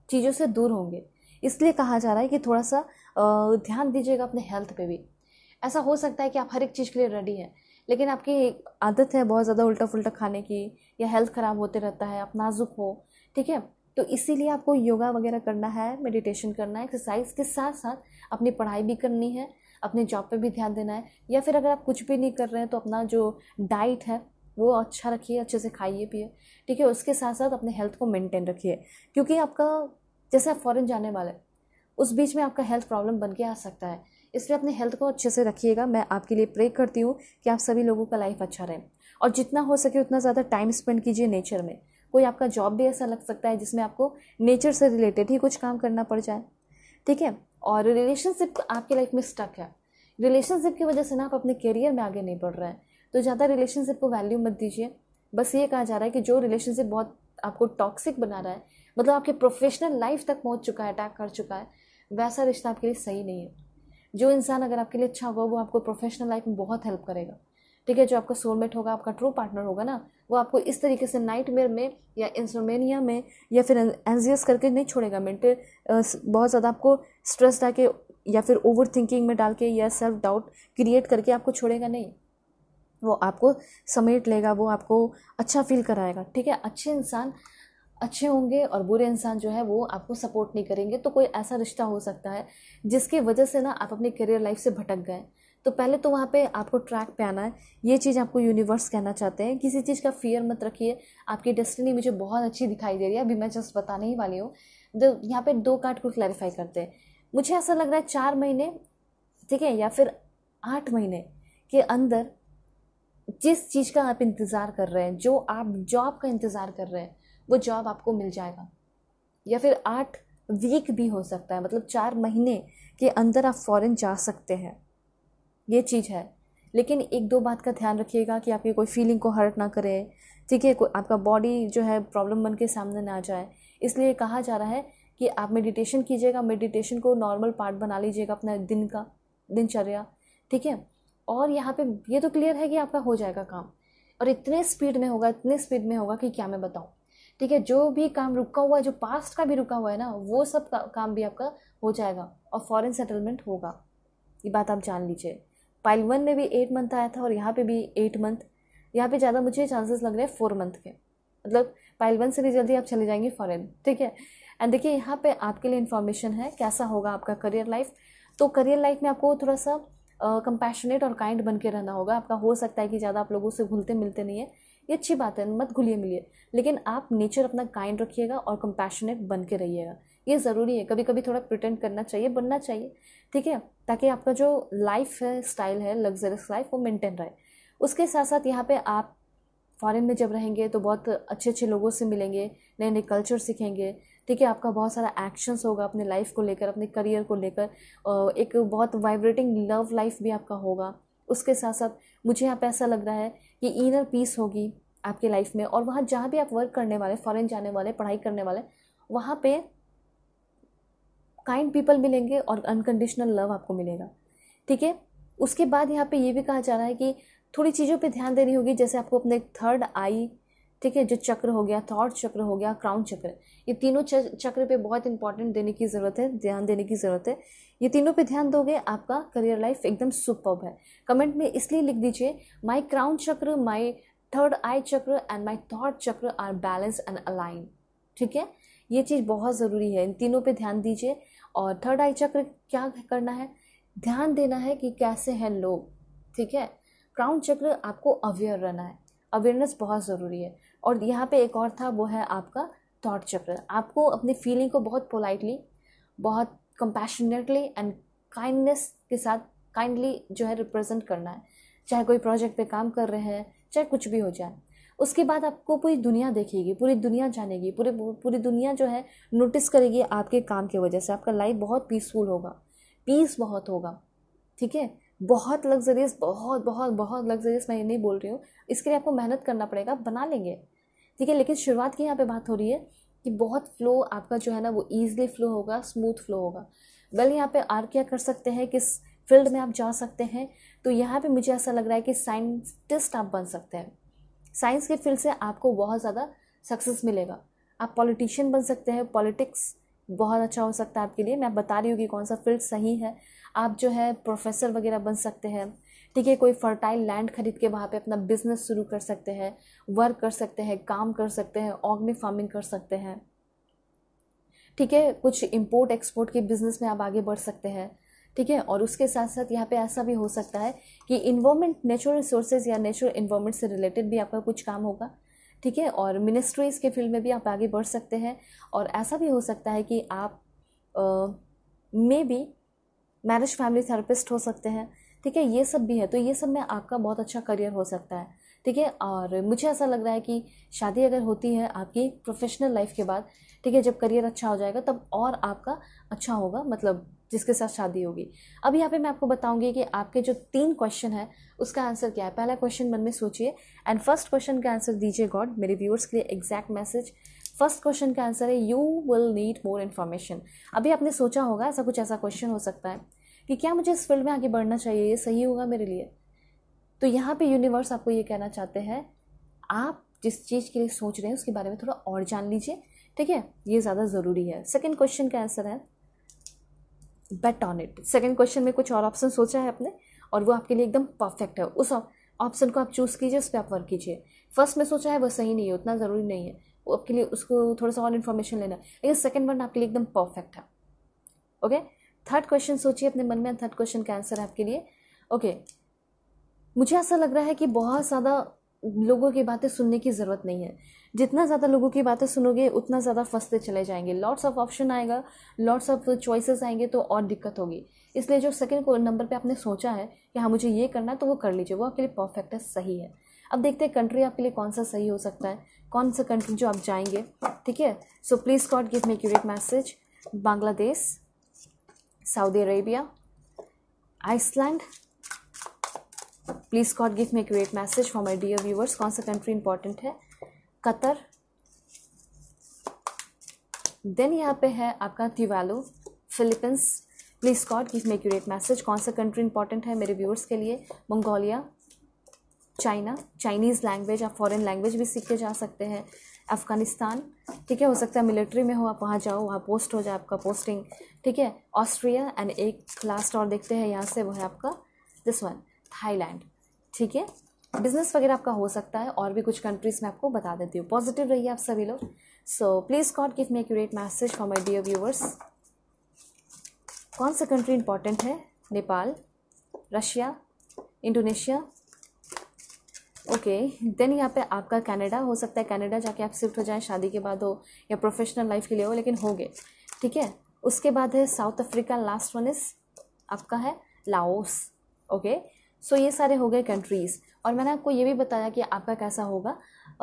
चीज़ों से दूर होंगे इसलिए कहा जा रहा है कि थोड़ा सा ध्यान दीजिएगा अपने हेल्थ पे भी ऐसा हो सकता है कि आप हर एक चीज़ के लिए रेडी हैं लेकिन आपकी आदत है बहुत ज़्यादा उल्टा फुल्टा खाने की या हेल्थ ख़राब होते रहता है आप नाजुक हो ठीक है तो इसीलिए आपको योगा वगैरह करना है मेडिटेशन करना है एक्सरसाइज के साथ साथ अपनी पढ़ाई भी करनी है अपने जॉब पे भी ध्यान देना है या फिर अगर आप कुछ भी नहीं कर रहे हैं तो अपना जो डाइट है वो अच्छा रखिए अच्छे से खाइए पिए ठीक है उसके साथ साथ अपने हेल्थ को मेंटेन रखिए क्योंकि आपका जैसे आप फ़ॉरन जाने वाले उस बीच में आपका हेल्थ प्रॉब्लम बन के आ सकता है इसलिए अपने हेल्थ को अच्छे से रखिएगा मैं आपके लिए प्रे करती हूँ कि आप सभी लोगों का लाइफ अच्छा रहे और जितना हो सके उतना ज़्यादा टाइम स्पेंड कीजिए नेचर में कोई आपका जॉब भी ऐसा लग सकता है जिसमें आपको नेचर से रिलेटेड ही कुछ काम करना पड़ जाए ठीक है और रिलेशनशिप आपकी लाइफ में स्टक है रिलेशनशिप की वजह से ना आप अपने करियर में आगे नहीं बढ़ रहे हैं तो ज़्यादा रिलेशनशिप को वैल्यू मत दीजिए बस ये कहा जा रहा है कि जो रिलेशनशिप बहुत आपको टॉक्सिक बना रहा है मतलब आपके प्रोफेशनल लाइफ तक पहुँच चुका है अटैक कर चुका है वैसा रिश्ता आपके लिए सही नहीं है जो इंसान अगर आपके लिए अच्छा होगा वो आपको प्रोफेशनल लाइफ में बहुत हेल्प करेगा ठीक है जो आपका सोलमेट होगा आपका ट्रू पार्टनर होगा ना वो आपको इस तरीके से नाइट मेयर में या इंसोमेनिया में या फिर एनजीएस करके नहीं छोड़ेगा मेंटल बहुत ज़्यादा आपको स्ट्रेस डाल के या फिर ओवर थिंकिंग में डाल के या सेल्फ डाउट क्रिएट करके आपको छोड़ेगा नहीं वो आपको समेट लेगा वो आपको अच्छा फील कराएगा ठीक है अच्छे इंसान अच्छे होंगे और बुरे इंसान जो है वो आपको सपोर्ट नहीं करेंगे तो कोई ऐसा रिश्ता हो सकता है जिसकी वजह से ना आप अपनी करियर लाइफ से भटक गए तो पहले तो वहाँ पे आपको ट्रैक पे आना है ये चीज़ आपको यूनिवर्स कहना चाहते हैं किसी चीज़ का फियर मत रखिए आपकी डेस्टिनी मुझे बहुत अच्छी दिखाई दे रही है अभी मैं जस्ट बताने ही वाली हूँ तो यहाँ पे दो कार्ड को क्लैरिफाई करते हैं मुझे ऐसा लग रहा है चार महीने ठीक है या फिर आठ महीने के अंदर जिस चीज़ का आप इंतज़ार कर रहे हैं जो आप जॉब का इंतज़ार कर रहे हैं वो जॉब आपको मिल जाएगा या फिर आठ वीक भी हो सकता है मतलब चार महीने के अंदर आप फॉरेन जा सकते हैं ये चीज़ है लेकिन एक दो बात का ध्यान रखिएगा कि आपकी कोई फीलिंग को हर्ट ना करे ठीक है आपका बॉडी जो है प्रॉब्लम बन के सामने ना जाए इसलिए कहा जा रहा है कि आप मेडिटेशन कीजिएगा मेडिटेशन को नॉर्मल पार्ट बना लीजिएगा अपना दिन का दिनचर्या ठीक है और यहाँ पे ये तो क्लियर है कि आपका हो जाएगा काम और इतने स्पीड में होगा इतने स्पीड में होगा कि क्या मैं बताऊँ ठीक है जो भी काम रुका हुआ है जो पास्ट का भी रुका हुआ है ना वो सब का, काम भी आपका हो जाएगा और फॉरेन सेटलमेंट होगा ये बात आप जान लीजिए पाइल वन में भी एट मंथ आया था और यहाँ पे भी एट मंथ यहाँ पे ज़्यादा मुझे चांसेस लग रहे हैं फोर मंथ के मतलब पाइल वन से भी जल्दी आप चले जाएंगे फॉरेन ठीक है एंड देखिए यहाँ पे आपके लिए इन्फॉर्मेशन है कैसा होगा आपका करियर लाइफ तो करियर लाइफ में आपको थोड़ा सा कंपैशनेट और काइंड बन के रहना होगा आपका हो सकता है कि ज़्यादा आप लोगों से घुलते मिलते नहीं है ये अच्छी बात है मत घुलिए मिलिए लेकिन आप नेचर अपना काइंड रखिएगा और कंपैशनेट बन के रहिएगा ये ज़रूरी है कभी कभी थोड़ा प्रिटेंड करना चाहिए बनना चाहिए ठीक है ताकि आपका जो लाइफ है स्टाइल है लग्जरियस लाइफ वो मेंटेन रहे उसके साथ साथ यहाँ पे आप फॉरेन में जब रहेंगे तो बहुत अच्छे अच्छे लोगों से मिलेंगे नए नए कल्चर सीखेंगे ठीक है आपका बहुत सारा एक्शंस होगा अपने लाइफ को लेकर अपने करियर को लेकर एक बहुत वाइब्रेटिंग लव लाइफ भी आपका होगा उसके साथ साथ मुझे यहाँ पे ऐसा लग रहा है कि इनर पीस होगी आपके लाइफ में और वहाँ जहाँ भी आप वर्क करने वाले फॉरेन जाने वाले पढ़ाई करने वाले वहाँ पे काइंड पीपल मिलेंगे और अनकंडीशनल लव आपको मिलेगा ठीक है उसके बाद यहाँ पे ये भी कहा जा रहा है कि थोड़ी चीज़ों पे ध्यान देनी होगी जैसे आपको अपने थर्ड आई ठीक है जो चक्र हो गया थॉट चक्र हो गया क्राउन चक्र ये तीनों चक्र पे बहुत इंपॉर्टेंट देने की ज़रूरत है ध्यान देने की ज़रूरत है ये तीनों पे ध्यान दोगे आपका करियर लाइफ एकदम सुपर है कमेंट में इसलिए लिख दीजिए माई क्राउन चक्र माई third eye chakra and my thought chakra are balance and align ठीक है ये चीज़ बहुत ज़रूरी है इन तीनों पे ध्यान दीजिए और थर्ड आई चक्र क्या करना है ध्यान देना है कि कैसे हैं लोग ठीक है क्राउन चक्र आपको अवेयर रहना है अवेयरनेस बहुत ज़रूरी है और यहाँ पे एक और था वो है आपका थॉट चक्र आपको अपनी फीलिंग को बहुत पोलाइटली बहुत कंपैशनेटली एंड काइंडनेस के साथ काइंडली जो है रिप्रेजेंट करना है चाहे कोई प्रोजेक्ट पे काम कर रहे हैं चाहे कुछ भी हो जाए उसके बाद आपको पूरी दुनिया देखेगी पूरी दुनिया जानेगी पूरी पूरी दुनिया जो है नोटिस करेगी आपके काम की वजह से आपका लाइफ बहुत पीसफुल होगा पीस बहुत होगा ठीक है बहुत लग्जरियस बहुत बहुत बहुत लग्जरियस मैं ये नहीं बोल रही हूँ इसके लिए आपको मेहनत करना पड़ेगा बना लेंगे ठीक है लेकिन शुरुआत की यहाँ पे बात हो रही है कि बहुत फ्लो आपका जो है ना वो ईजिली फ्लो होगा स्मूथ फ्लो होगा वेल यहाँ पे आप क्या कर सकते हैं किस फील्ड में आप जा सकते हैं तो यहाँ पे मुझे ऐसा लग रहा है कि साइंटिस्ट आप बन सकते हैं साइंस के फील्ड से आपको बहुत ज़्यादा सक्सेस मिलेगा आप पॉलिटिशियन बन सकते हैं पॉलिटिक्स बहुत अच्छा हो सकता है आपके लिए मैं बता रही हूँ कि कौन सा फील्ड सही है आप जो है प्रोफेसर वगैरह बन सकते हैं ठीक है कोई फर्टाइल लैंड खरीद के वहाँ पे अपना बिजनेस शुरू कर सकते हैं वर्क कर सकते हैं काम कर सकते हैं ऑर्गेनिक फार्मिंग कर सकते हैं ठीक है कुछ इम्पोर्ट एक्सपोर्ट के बिजनेस में आप आगे बढ़ सकते हैं ठीक है और उसके साथ साथ यहाँ पे ऐसा भी हो सकता है कि इन्वॉर्मेंट नेचुरल रिसोर्सेज या नेचुरल इन्वॉर्मेंट से रिलेटेड भी आपका कुछ काम होगा ठीक है और मिनिस्ट्रीज़ के फील्ड में भी आप आगे बढ़ सकते हैं और ऐसा भी हो सकता है कि आप maybe marriage family therapist हो सकते हैं ठीक है ये सब भी है तो ये सब में आपका बहुत अच्छा करियर हो सकता है ठीक है और मुझे ऐसा लग रहा है कि शादी अगर होती है आपकी प्रोफेशनल लाइफ के बाद ठीक है जब करियर अच्छा हो जाएगा तब और आपका अच्छा होगा मतलब जिसके साथ शादी होगी अब यहाँ पे मैं आपको बताऊंगी कि आपके जो तीन क्वेश्चन है उसका आंसर क्या है पहला क्वेश्चन मन में सोचिए एंड फर्स्ट क्वेश्चन का आंसर दीजिए गॉड मेरे व्यूअर्स के लिए एग्जैक्ट मैसेज फर्स्ट क्वेश्चन का आंसर है you will need more information अभी आपने सोचा होगा ऐसा कुछ ऐसा क्वेश्चन हो सकता है कि क्या मुझे इस फील्ड में आगे बढ़ना चाहिए ये सही होगा मेरे लिए तो यहाँ पे यूनिवर्स आपको ये कहना चाहते हैं आप जिस चीज़ के लिए सोच रहे हैं उसके बारे में थोड़ा और जान लीजिए ठीक है ये ज़्यादा ज़रूरी है सेकेंड क्वेश्चन का आंसर है bet on it second question में कुछ और ऑप्शन सोचा है आपने और वो आपके लिए एकदम परफेक्ट है उस ऑप्शन को आप चूज़ कीजिए उस पर आप वर्क कीजिए फर्स्ट में सोचा है वो सही नहीं है उतना ज़रूरी नहीं है आपके लिए उसको थोड़ा सा और इन्फॉर्मेशन लेना लेकिन सेकेंड वन आपके लिए एकदम परफेक्ट है ओके थर्ड क्वेश्चन सोचिए अपने मन में थर्ड क्वेश्चन का आंसर है आपके लिए ओके मुझे ऐसा लग रहा है कि बहुत ज़्यादा लोगों की बातें सुनने की ज़रूरत नहीं है जितना ज़्यादा लोगों की बातें सुनोगे उतना ज़्यादा फंसते चले जाएंगे लॉट्स ऑफ ऑप्शन आएगा लॉट्स ऑफ चॉइसेस आएंगे तो और दिक्कत होगी इसलिए जो सेकंड नंबर पे आपने सोचा है कि हाँ मुझे ये करना है तो वो कर लीजिए वो आपके लिए परफेक्ट है सही है अब देखते हैं कंट्री आपके लिए कौन सा सही हो सकता है कौन सा कंट्री जो आप जाएंगे ठीक है so please God give me accurate message Bangladesh Saudi Arabia Iceland please God give me accurate message for my dear viewers कौन सा कंट्री इंपॉर्टेंट है कतर देन यहाँ पे है आपका Tuvalu Philippines please God give me accurate message कौन सा कंट्री इंपॉर्टेंट है मेरे व्यूअर्स के लिए मंगोलिया चाइना चाइनीज़ लैंग्वेज आप फॉरेन लैंग्वेज भी सीख के जा सकते हैं अफ़गानिस्तान ठीक है हो सकता है मिलिट्री में हो आप वहाँ जाओ वहाँ पोस्ट हो जाए आपका पोस्टिंग ठीक है ऑस्ट्रिया एंड एक लास्ट और देखते हैं यहाँ से वो है आपका दिस वन थाईलैंड ठीक है बिज़नेस वगैरह आपका हो सकता है और भी कुछ कंट्रीज़ मैं आपको बता देती हूँ पॉजिटिव रहिए आप सभी लोग so please God give me accurate message for my dear viewers कौन सा कंट्री इंपॉर्टेंट है Nepal Russia Indonesia okay then यहाँ पे आपका कनाडा हो सकता है कनाडा जाके आप शिफ्ट हो जाएं शादी के बाद हो या प्रोफेशनल लाइफ के लिए हो लेकिन हो गए ठीक है उसके बाद है South Africa last one is आपका है लाओस ओके सो ये सारे हो गए कंट्रीज़ और मैंने आपको ये भी बताया कि आपका कैसा होगा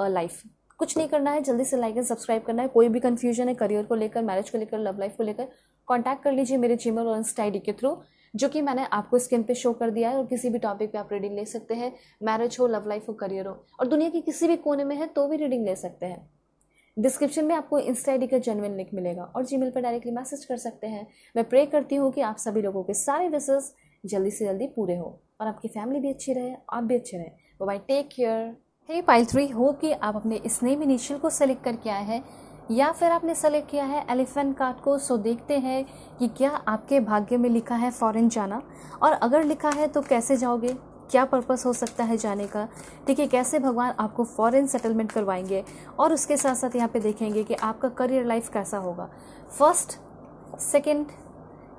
लाइफ कुछ नहीं करना है जल्दी से लाइक एंड सब्सक्राइब करना है कोई भी कन्फ्यूजन है करियर को लेकर मैरिज को लेकर लव लाइफ को लेकर कॉन्टैक्ट कर लीजिए मेरे जीमेल और इंस्टा आई के थ्रू जो कि मैंने आपको स्क्रीन पे शो कर दिया है और किसी भी टॉपिक पे आप रीडिंग ले सकते हैं मैरिज हो लव लाइफ हो करियर हो और दुनिया के किसी भी कोने में है तो भी रीडिंग ले सकते हैं डिस्क्रिप्शन में आपको इंस्टा आई का जेनविन लिंक मिलेगा और जी पर डायरेक्टली मैसेज कर सकते हैं मैं प्रे करती हूँ कि आप सभी लोगों के सारे विशेज जल्दी से जल्दी पूरे हो और आपकी फैमिली भी अच्छी रहे आप भी अच्छे वो बाय टेक केयर हे पाइल थ्री हो कि आप अपने इस नेम इनिशियल को सेलेक्ट करके आए हैं या फिर आपने सेलेक्ट किया है एलिफेंट कार्ड को सो देखते हैं कि क्या आपके भाग्य में लिखा है फॉरेन जाना और अगर लिखा है तो कैसे जाओगे क्या पर्पस हो सकता है जाने का ठीक है कैसे भगवान आपको फॉरेन सेटलमेंट करवाएंगे और उसके साथ साथ यहाँ पे देखेंगे कि आपका करियर लाइफ कैसा होगा फर्स्ट सेकेंड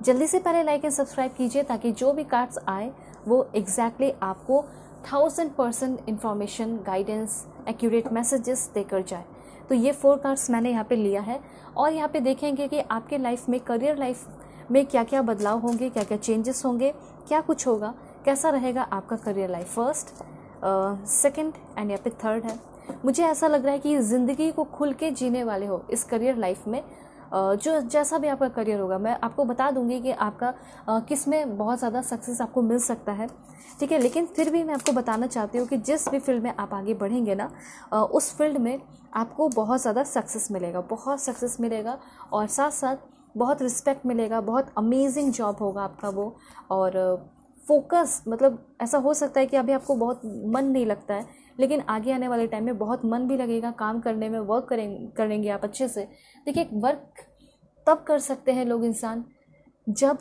जल्दी से पहले लाइक एंड सब्सक्राइब कीजिए ताकि जो भी कार्ड्स आए वो एग्जैक्टली exactly आपको thousand percent information guidance accurate messages देकर जाए तो ये फोर कार्ड्स मैंने यहाँ पे लिया है और यहाँ पे देखेंगे कि आपके लाइफ में करियर लाइफ में क्या क्या बदलाव होंगे क्या क्या चेंजेस होंगे क्या कुछ होगा कैसा रहेगा आपका career life first second and यहाँ पे थर्ड है मुझे ऐसा लग रहा है कि ज़िंदगी को खुल के जीने वाले हो इस करियर लाइफ में जो जैसा भी आपका करियर होगा मैं आपको बता दूंगी कि आपका किस में बहुत ज़्यादा सक्सेस आपको मिल सकता है ठीक है लेकिन फिर भी मैं आपको बताना चाहती हूँ कि जिस भी फील्ड में आप आगे बढ़ेंगे ना उस फील्ड में आपको बहुत ज़्यादा सक्सेस मिलेगा बहुत सक्सेस मिलेगा और साथ साथ बहुत रिस्पेक्ट मिलेगा बहुत अमेजिंग जॉब होगा आपका वो और फोकस मतलब ऐसा हो सकता है कि अभी आपको बहुत मन नहीं लगता है लेकिन आगे आने वाले टाइम में बहुत मन भी लगेगा काम करने में वर्क करें करेंगे आप अच्छे से देखिए वर्क तब कर सकते हैं लोग इंसान जब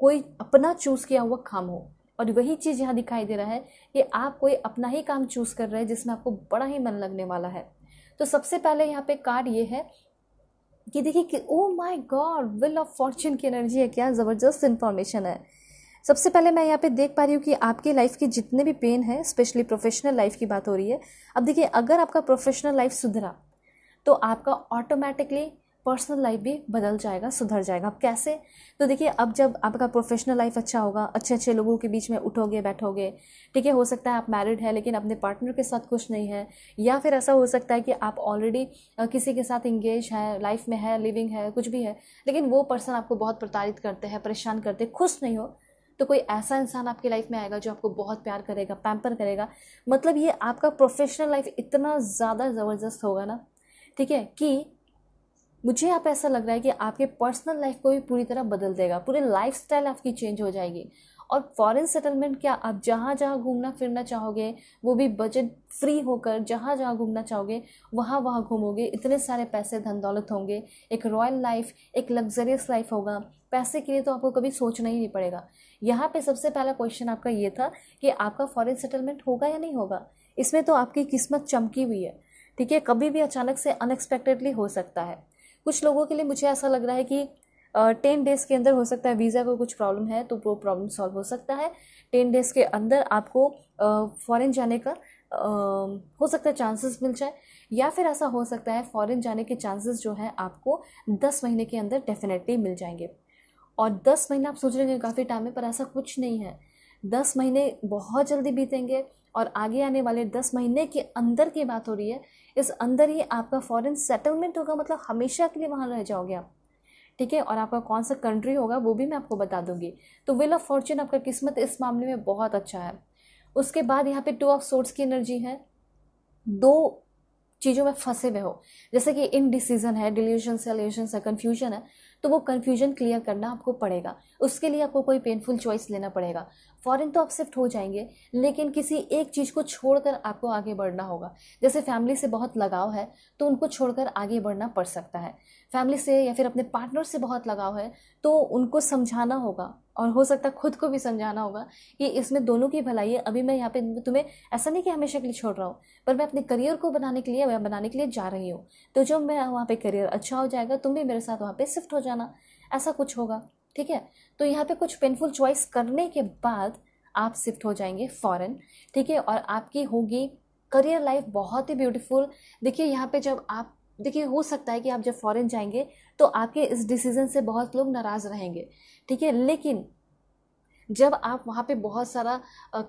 कोई अपना चूज़ किया हुआ काम हो और वही चीज़ यहाँ दिखाई दे रहा है कि आप कोई अपना ही काम चूज़ कर रहे हैं जिसमें आपको बड़ा ही मन लगने वाला है तो सबसे पहले यहाँ पे कार्ड ये है कि देखिए कि oh my God wheel of fortune की एनर्जी है क्या ज़बरदस्त इन्फॉर्मेशन है सबसे पहले मैं यहाँ पे देख पा रही हूँ कि आपके लाइफ के जितने भी पेन हैं स्पेशली प्रोफेशनल लाइफ की बात हो रही है अब देखिए अगर आपका प्रोफेशनल लाइफ सुधरा तो आपका ऑटोमेटिकली पर्सनल लाइफ भी बदल जाएगा सुधर जाएगा अब कैसे तो देखिए अब जब आपका प्रोफेशनल लाइफ अच्छा होगा अच्छे अच्छे लोगों के बीच में उठोगे बैठोगे ठीक है हो सकता है आप मैरिड है लेकिन अपने पार्टनर के साथ खुश नहीं है या फिर ऐसा हो सकता है कि आप ऑलरेडी किसी के साथ इंगेज है लाइफ में है लिविंग है कुछ भी है लेकिन वो पर्सन आपको बहुत प्रताड़ित करते हैं परेशान करते खुश नहीं हो तो कोई ऐसा इंसान आपकी लाइफ में आएगा जो आपको बहुत प्यार करेगा पैम्पर करेगा मतलब ये आपका प्रोफेशनल लाइफ इतना ज़्यादा ज़बरदस्त होगा ना ठीक है कि मुझे आप ऐसा लग रहा है कि आपके पर्सनल लाइफ को भी पूरी तरह बदल देगा पूरी लाइफ आपकी चेंज हो जाएगी और फॉरेन सेटलमेंट क्या आप जहाँ जहाँ घूमना फिरना चाहोगे वो भी बजट फ्री होकर जहाँ जहाँ घूमना चाहोगे वहाँ वहाँ घूमोगे इतने सारे पैसे धन दौलत होंगे एक रॉयल लाइफ एक लग्जरियस लाइफ होगा पैसे के लिए तो आपको कभी सोचना ही नहीं पड़ेगा यहाँ पे सबसे पहला क्वेश्चन आपका ये था कि आपका फॉरेन सेटलमेंट होगा या नहीं होगा इसमें तो आपकी किस्मत चमकी हुई है ठीक है कभी भी अचानक से अनएक्सपेक्टेडली हो सकता है कुछ लोगों के लिए मुझे ऐसा लग रहा है कि टेन uh, डेज़ के अंदर हो सकता है वीज़ा को कुछ प्रॉब्लम है तो वो प्रॉब्लम सॉल्व हो सकता है टेन डेज़ के अंदर आपको फॉरेन uh, जाने का uh, हो सकता है चांसेस मिल जाए या फिर ऐसा हो सकता है फॉरेन जाने के चांसेस जो है आपको दस महीने के अंदर डेफिनेटली मिल जाएंगे और दस महीने आप सोच रहे हैं काफ़ी टाइम है पर ऐसा कुछ नहीं है दस महीने बहुत जल्दी बीतेंगे और आगे आने वाले दस महीने के अंदर की बात हो रही है इस अंदर ही आपका फॉरेन सेटलमेंट होगा मतलब हमेशा के लिए वहाँ रह जाओगे आप ठीक है और आपका कौन सा कंट्री होगा वो भी मैं आपको बता दूंगी तो विल ऑफ फॉर्चून आपका किस्मत इस मामले में बहुत अच्छा है उसके बाद यहाँ पे टू ऑफ सोर्स की एनर्जी है दो चीज़ों में फंसे हुए हो जैसे कि इनडिसीजन है डिल्यूशंस है एल्यूशंस कन्फ्यूजन है तो वो कन्फ्यूजन क्लियर करना आपको पड़ेगा उसके लिए आपको कोई पेनफुल चॉइस लेना पड़ेगा फ़ॉरन तो आप शिफ्ट हो जाएंगे लेकिन किसी एक चीज़ को छोड़कर आपको आगे बढ़ना होगा जैसे फैमिली से बहुत लगाव है तो उनको छोड़कर आगे बढ़ना पड़ सकता है फैमिली से या फिर अपने पार्टनर से बहुत लगाव है तो उनको समझाना होगा और हो सकता है खुद को भी समझाना होगा कि इसमें दोनों की भलाई है अभी मैं यहाँ पे तुम्हें ऐसा नहीं कि हमेशा के लिए छोड़ रहा हूँ पर मैं अपने करियर को बनाने के लिए बनाने के लिए जा रही हूँ तो जब मैं वहाँ पे करियर अच्छा हो जाएगा तुम भी मेरे साथ वहाँ पे शिफ्ट हो जाना ऐसा कुछ होगा ठीक है तो यहाँ पे कुछ पेनफुल चॉइस करने के बाद आप शिफ्ट हो जाएंगे फॉरेन ठीक है और आपकी होगी करियर लाइफ बहुत ही ब्यूटीफुल देखिए यहाँ पे जब आप देखिए हो सकता है कि आप जब फॉरेन जाएंगे तो आपके इस डिसीजन से बहुत लोग नाराज़ रहेंगे ठीक है लेकिन जब आप वहाँ पे बहुत सारा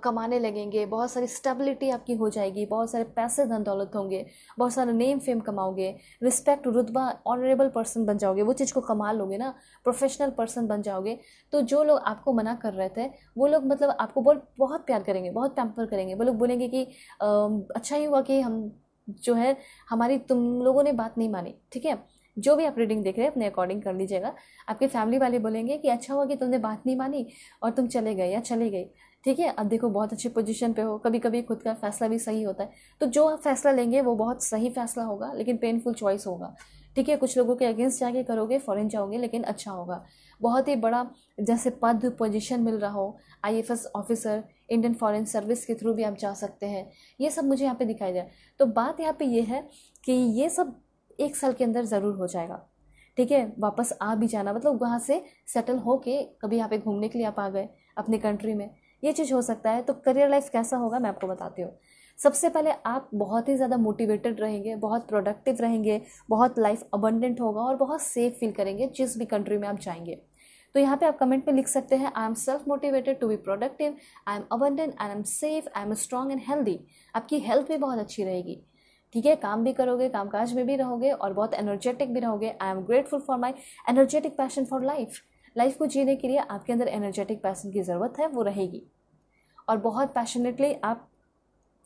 कमाने लगेंगे बहुत सारी स्टेबिलिटी आपकी हो जाएगी बहुत सारे पैसे धन दौलत होंगे बहुत सारा नेम फेम कमाओगे रिस्पेक्ट रुतबा ऑनरेबल पर्सन बन जाओगे वो चीज़ को कमा लोगे ना प्रोफेशनल पर्सन बन जाओगे तो जो लोग आपको मना कर रहे थे वो लोग मतलब आपको बहुत बहुत प्यार करेंगे बहुत पैम्पर करेंगे वो लोग बोलेंगे कि अच्छा ही हुआ कि हम जो है हमारी तुम लोगों ने बात नहीं मानी ठीक है जो भी आप रीडिंग देख रहे हैं अपने अकॉर्डिंग कर लीजिएगा आपके फैमिली वाले बोलेंगे कि अच्छा हुआ कि तुमने बात नहीं मानी और तुम चले गए या चली गई ठीक है अब देखो बहुत अच्छी पोजीशन पे हो कभी कभी खुद का फैसला भी सही होता है तो जो आप फैसला लेंगे वो बहुत सही फैसला होगा लेकिन पेनफुल चॉइस होगा ठीक है कुछ लोगों के अगेंस्ट जाके करोगे फॉरेन जाओगे लेकिन अच्छा होगा बहुत ही बड़ा जैसे पद पोजीशन मिल रहा हो IFS officer Indian foreign service के थ्रू भी आप जा सकते हैं ये सब मुझे यहाँ पे दिखाई दे तो बात यहाँ पे ये यह है कि ये सब एक साल के अंदर ज़रूर हो जाएगा ठीक है वापस आ भी जाना मतलब वहाँ से सेटल हो के कभी यहाँ पे घूमने के लिए आप आ गए अपनी कंट्री में ये चीज़ हो सकता है तो करियर लाइफ कैसा होगा मैं आपको बताती हूँ सबसे पहले आप बहुत ही ज़्यादा मोटिवेटेड रहेंगे बहुत प्रोडक्टिव रहेंगे बहुत लाइफ अबंडेंट होगा और बहुत सेफ फील करेंगे जिस भी कंट्री में आप जाएंगे तो यहाँ पे आप कमेंट में लिख सकते हैं I am self motivated to be productive I am abundant I am safe I am strong and healthy आपकी हेल्थ भी बहुत अच्छी रहेगी ठीक है काम भी करोगे कामकाज में भी रहोगे और बहुत एनर्जेटिक भी रहोगे I am grateful for my energetic passion for life life को जीने के लिए आपके अंदर एनर्जेटिक पैशन की ज़रूरत है वो रहेगी और बहुत पैशनेटली आप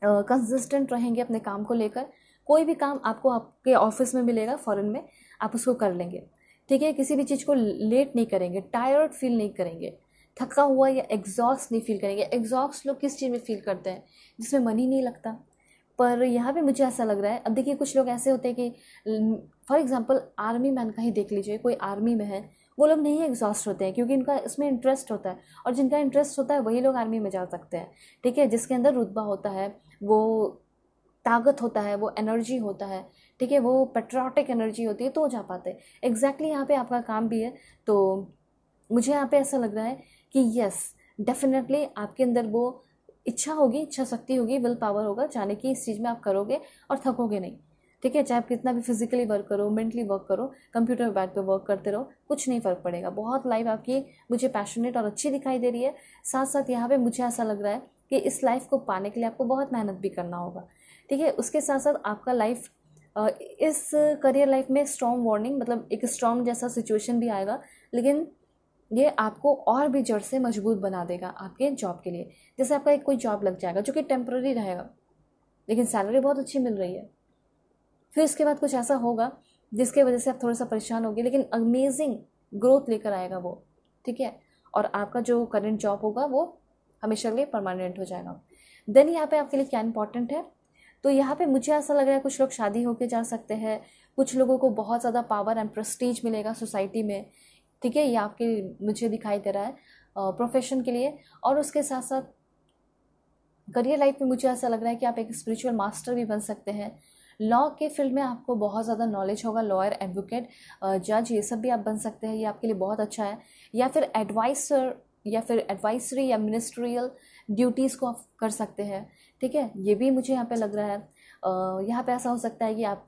कंसिस्टेंट uh, रहेंगे अपने काम को लेकर कोई भी काम आपको आपके ऑफिस में मिलेगा फ़ॉरन में आप उसको कर लेंगे ठीक है किसी भी चीज़ को लेट नहीं करेंगे टायर्ड फील नहीं करेंगे थका हुआ या एग्जॉस्ट नहीं फील करेंगे एग्जॉस्ट लोग किस चीज़ में फील करते हैं जिसमें मन ही नहीं लगता पर यहाँ पे मुझे ऐसा लग रहा है अब देखिए कुछ लोग ऐसे होते हैं कि फॉर एग्ज़ाम्पल आर्मी मैन का ही देख लीजिए कोई आर्मी में है वो लोग नहीं एग्जॉस्ट होते हैं क्योंकि इनका इसमें इंटरेस्ट होता है और जिनका इंटरेस्ट होता है वही लोग आर्मी में जा सकते हैं ठीक है जिसके अंदर रुतबा होता है वो ताकत होता है वो एनर्जी होता है ठीक है वो पेट्रोटिक एनर्जी होती है तो जा पाते हैं एग्जैक्टली यहाँ पे आपका काम भी है तो मुझे यहाँ पे ऐसा लग रहा है कि यस डेफिनेटली आपके अंदर वो इच्छा होगी इच्छा शक्ति होगी विल पावर होगा जाने की इस चीज़ में आप करोगे और थकोगे नहीं ठीक है चाहे आप कितना भी फिजिकली वर्क करो मेंटली वर्क करो कंप्यूटर बैक पे वर्क करते रहो कुछ नहीं फ़र्क पड़ेगा बहुत लाइफ आपकी मुझे पैशनेट और अच्छी दिखाई दे रही है साथ साथ यहाँ पे मुझे ऐसा लग रहा है कि इस लाइफ को पाने के लिए आपको बहुत मेहनत भी करना होगा ठीक है उसके साथ साथ आपका लाइफ इस करियर लाइफ में स्ट्रॉन्ग वार्निंग मतलब एक स्ट्रॉन्ग जैसा सिचुएशन भी आएगा लेकिन ये आपको और भी जड़ से मजबूत बना देगा आपके जॉब के लिए जैसे आपका एक कोई जॉब लग जाएगा जो कि टेम्प्ररी रहेगा लेकिन सैलरी बहुत अच्छी मिल रही है फिर उसके बाद कुछ ऐसा होगा जिसके वजह से आप थोड़ा सा परेशान होगी लेकिन अमेजिंग ग्रोथ लेकर आएगा वो ठीक है और आपका जो करंट जॉब होगा वो हमेशा के लिए परमानेंट हो जाएगा देन यहाँ पे आपके लिए क्या इंपॉर्टेंट है तो यहाँ पे मुझे ऐसा लग रहा है कुछ लोग शादी होके जा सकते हैं कुछ लोगों को बहुत ज़्यादा पावर एंड प्रस्टीज मिलेगा सोसाइटी में ठीक है ये आपके मुझे दिखाई दे रहा है प्रोफेशन के लिए और उसके साथ साथ करियर लाइफ में मुझे ऐसा लग रहा है कि आप एक स्पिरिचुअल मास्टर भी बन सकते हैं लॉ के फील्ड में आपको बहुत ज़्यादा नॉलेज होगा लॉयर एडवोकेट जज ये सब भी आप बन सकते हैं ये आपके लिए बहुत अच्छा है या फिर एडवाइसर या फिर एडवाइसरी या मिनिस्ट्रियल ड्यूटीज़ को आप कर सकते हैं ठीक है ये भी मुझे यहाँ पे लग रहा है यहाँ पे ऐसा हो सकता है कि आप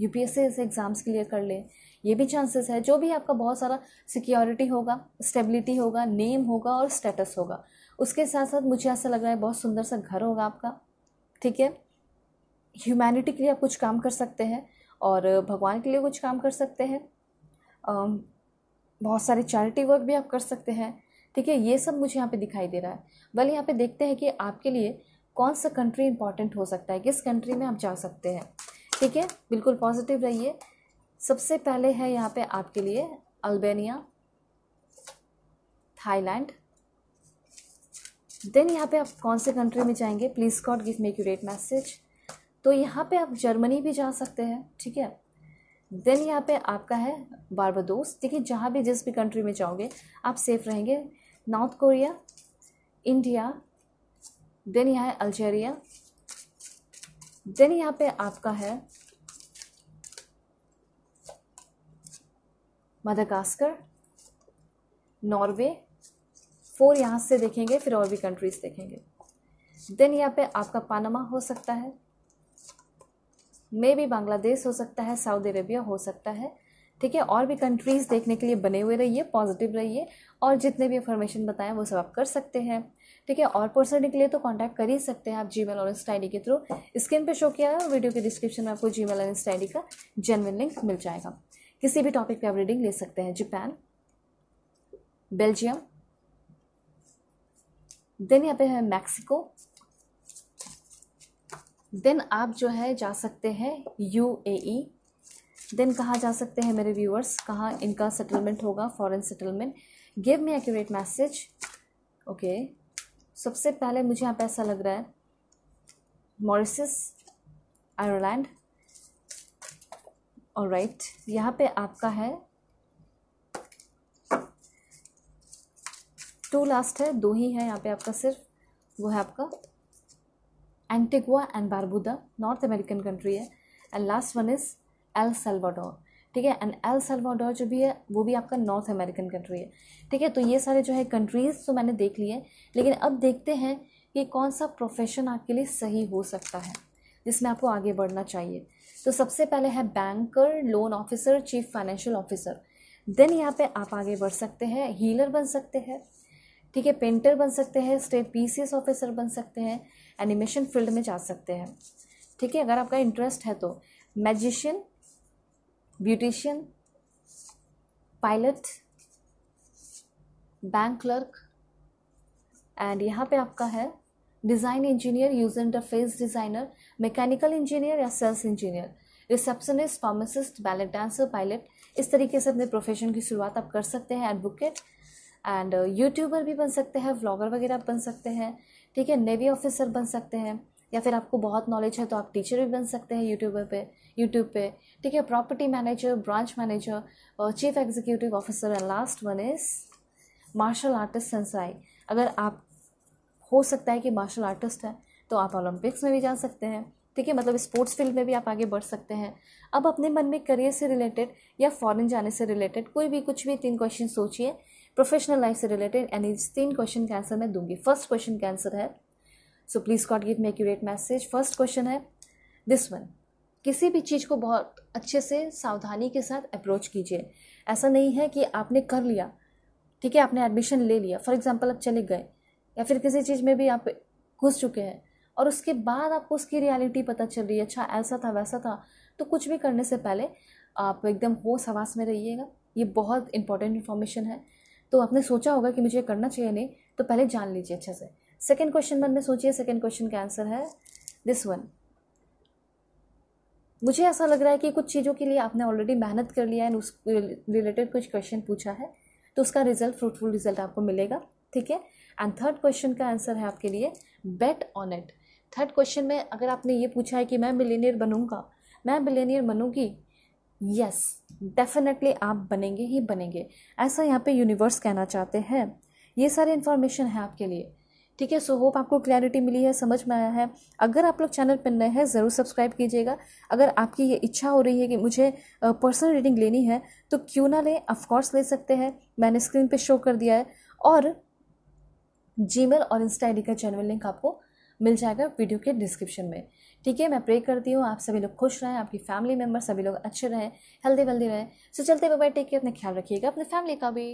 यूपीएससी एग्ज़ाम्स क्लियर कर लें ये भी चांसेस है जो भी आपका बहुत सारा सिक्योरिटी होगा स्टेबिलिटी होगा नेम होगा और स्टेटस होगा उसके साथ साथ मुझे ऐसा लग रहा है बहुत सुंदर सा घर होगा आपका ठीक है ह्यूमैनिटी के लिए आप कुछ काम कर सकते हैं और भगवान के लिए कुछ काम कर सकते हैं बहुत सारे चैरिटी वर्क भी आप कर सकते हैं ठीक है ये सब मुझे यहाँ पे दिखाई दे रहा है वेल यहाँ पे देखते हैं कि आपके लिए कौन सा कंट्री इंपॉर्टेंट हो सकता है किस कंट्री में आप जा सकते हैं ठीक है बिल्कुल पॉजिटिव रहिए सबसे पहले है यहाँ पे आपके लिए अल्बेनिया थाईलैंड देन यहाँ पे आप कौन से कंट्री में जाएंगे please God give me accurate message तो यहाँ पे आप जर्मनी भी जा सकते हैं ठीक है देन यहाँ पे आपका है बारबाडोस देखिए जहाँ भी जिस भी कंट्री में जाओगे आप सेफ रहेंगे नॉर्थ कोरिया इंडिया देन यहाँ है अल्जेरिया देन यहाँ पे आपका है मदागास्कर नॉर्वे फोर यहाँ से देखेंगे फिर और भी कंट्रीज़ देखेंगे देन यहाँ पे आपका पानामा हो सकता है मे भी बांग्लादेश हो सकता है सऊदी अरेबिया हो सकता है ठीक है और भी कंट्रीज़ देखने के लिए बने हुए रहिए पॉजिटिव रहिए और जितने भी इन्फॉर्मेशन बताएं वो सब आप कर सकते हैं ठीक है और पर्सनली के लिए तो कांटेक्ट कर ही सकते हैं आप जी मेल और इंस्टा आई के थ्रू स्क्रीन पे शो किया है और वीडियो के डिस्क्रिप्शन में आपको जी मेल और इंस्टा आई का जेनविन लिंक मिल जाएगा किसी भी टॉपिक पे आप रीडिंग ले सकते हैं जापान बेल्जियम देन यहाँ पे है मैक्सिको देन आप जो है जा सकते हैं यूएई देन e, कहाँ जा सकते हैं मेरे व्यूअर्स कहाँ इनका सेटलमेंट होगा foreign settlement give me accurate message okay सबसे पहले मुझे यहाँ पे ऐसा लग रहा है मॉरिसस आयरलैंड और राइट यहाँ पे आपका है टू लास्ट है दो ही है यहाँ पे आपका सिर्फ वो है आपका Antigua and Barbuda North American country है and last one is El Salvador ठीक है एंड एल सेल्वाडोर जो भी है वो भी आपका नॉर्थ अमेरिकन कंट्री है ठीक है तो ये सारे जो है कंट्रीज़ तो मैंने देख लिए लेकिन अब देखते हैं कि कौन सा प्रोफेशन आपके लिए सही हो सकता है जिसमें आपको आगे बढ़ना चाहिए तो सबसे पहले है banker loan officer chief financial officer then यहाँ पे आप आगे बढ़ सकते हैं हीलर बन सकते हैं ठीक है पेंटर बन सकते हैं स्टेट पीसीएस ऑफिसर बन सकते हैं एनिमेशन फील्ड में जा सकते हैं ठीक है अगर आपका इंटरेस्ट है तो magician beautician pilot bank clerk and यहाँ पे आपका है design engineer user interface designer mechanical engineer या sales engineer receptionist pharmacist ballet dancer pilot इस तरीके से अपने प्रोफेशन की शुरुआत आप कर सकते हैं एडवोकेट एंड यूट्यूबर भी बन सकते हैं व्लॉगर वगैरह बन सकते हैं ठीक है नेवी ऑफिसर बन सकते हैं या फिर आपको बहुत नॉलेज है तो आप टीचर भी बन सकते हैं यूट्यूबर पे यूट्यूब पे ठीक है प्रॉपर्टी मैनेजर ब्रांच मैनेजर और chief executive officer and last one is martial artist sensei अगर आप हो सकता है कि मार्शल आर्टिस्ट हैं तो आप ओलंपिक्स में भी जा सकते हैं ठीक है मतलब स्पोर्ट्स फील्ड में भी आप आगे बढ़ सकते हैं अब अपने मन में करियर से रिलेटेड या फॉरेन जाने से रिलेटेड कोई भी कुछ भी तीन क्वेश्चन सोचिए प्रोफेशनल लाइफ से रिलेटेड एनी तीन क्वेश्चन का आंसर मैं दूंगी फर्स्ट क्वेश्चन का आंसर है so please God give me accurate message first question है दिस वन किसी भी चीज़ को बहुत अच्छे से सावधानी के साथ अप्रोच कीजिए ऐसा नहीं है कि आपने कर लिया ठीक है आपने एडमिशन ले लिया फॉर एग्ज़ाम्पल आप चले गए या फिर किसी चीज़ में भी आप घुस चुके हैं और उसके बाद आपको उसकी रियलिटी पता चल रही है अच्छा ऐसा था वैसा था तो कुछ भी करने से पहले आप एकदम होश हवास में रहिएगा ये बहुत इंपॉर्टेंट इन्फॉर्मेशन है तो आपने सोचा होगा कि मुझे करना चाहिए नहीं तो पहले जान लीजिए अच्छे से सेकेंड क्वेश्चन मन में सोचिए सेकेंड क्वेश्चन का आंसर है दिस वन मुझे ऐसा लग रहा है कि कुछ चीज़ों के लिए आपने ऑलरेडी मेहनत कर लिया है उस रिलेटेड कुछ क्वेश्चन पूछा है तो उसका रिजल्ट फ्रूटफुल रिजल्ट आपको मिलेगा ठीक है एंड थर्ड क्वेश्चन का आंसर है आपके लिए bet on it third question में अगर आपने ये पूछा है कि मैं मिलेनियर बनूंगा मैं मिलेनियर बनूंगी यस डेफिनेटली आप बनेंगे ही बनेंगे ऐसा यहाँ पे यूनिवर्स कहना चाहते हैं ये सारी इन्फॉर्मेशन है आपके लिए ठीक है सो होप आपको क्लैरिटी मिली है समझ में आया है अगर आप लोग चैनल पर नए हैं ज़रूर सब्सक्राइब कीजिएगा अगर आपकी ये इच्छा हो रही है कि मुझे पर्सनल रीडिंग लेनी है तो क्यों ना लें ऑफकोर्स ले सकते हैं मैंने स्क्रीन पे शो कर दिया है और जीमेल और इंस्टा आई का चैनल लिंक आपको मिल जाएगा वीडियो के डिस्क्रिप्शन में ठीक है मैं प्रे करती हूँ आप सभी लोग खुश रहें आपकी फैमिली मेम्बर सभी लोग अच्छे रहें हेल्दी वेल्दी रहें सो चलते बाय टेक केयर अपना ख्याल रखिएगा अपने फैमिली का भी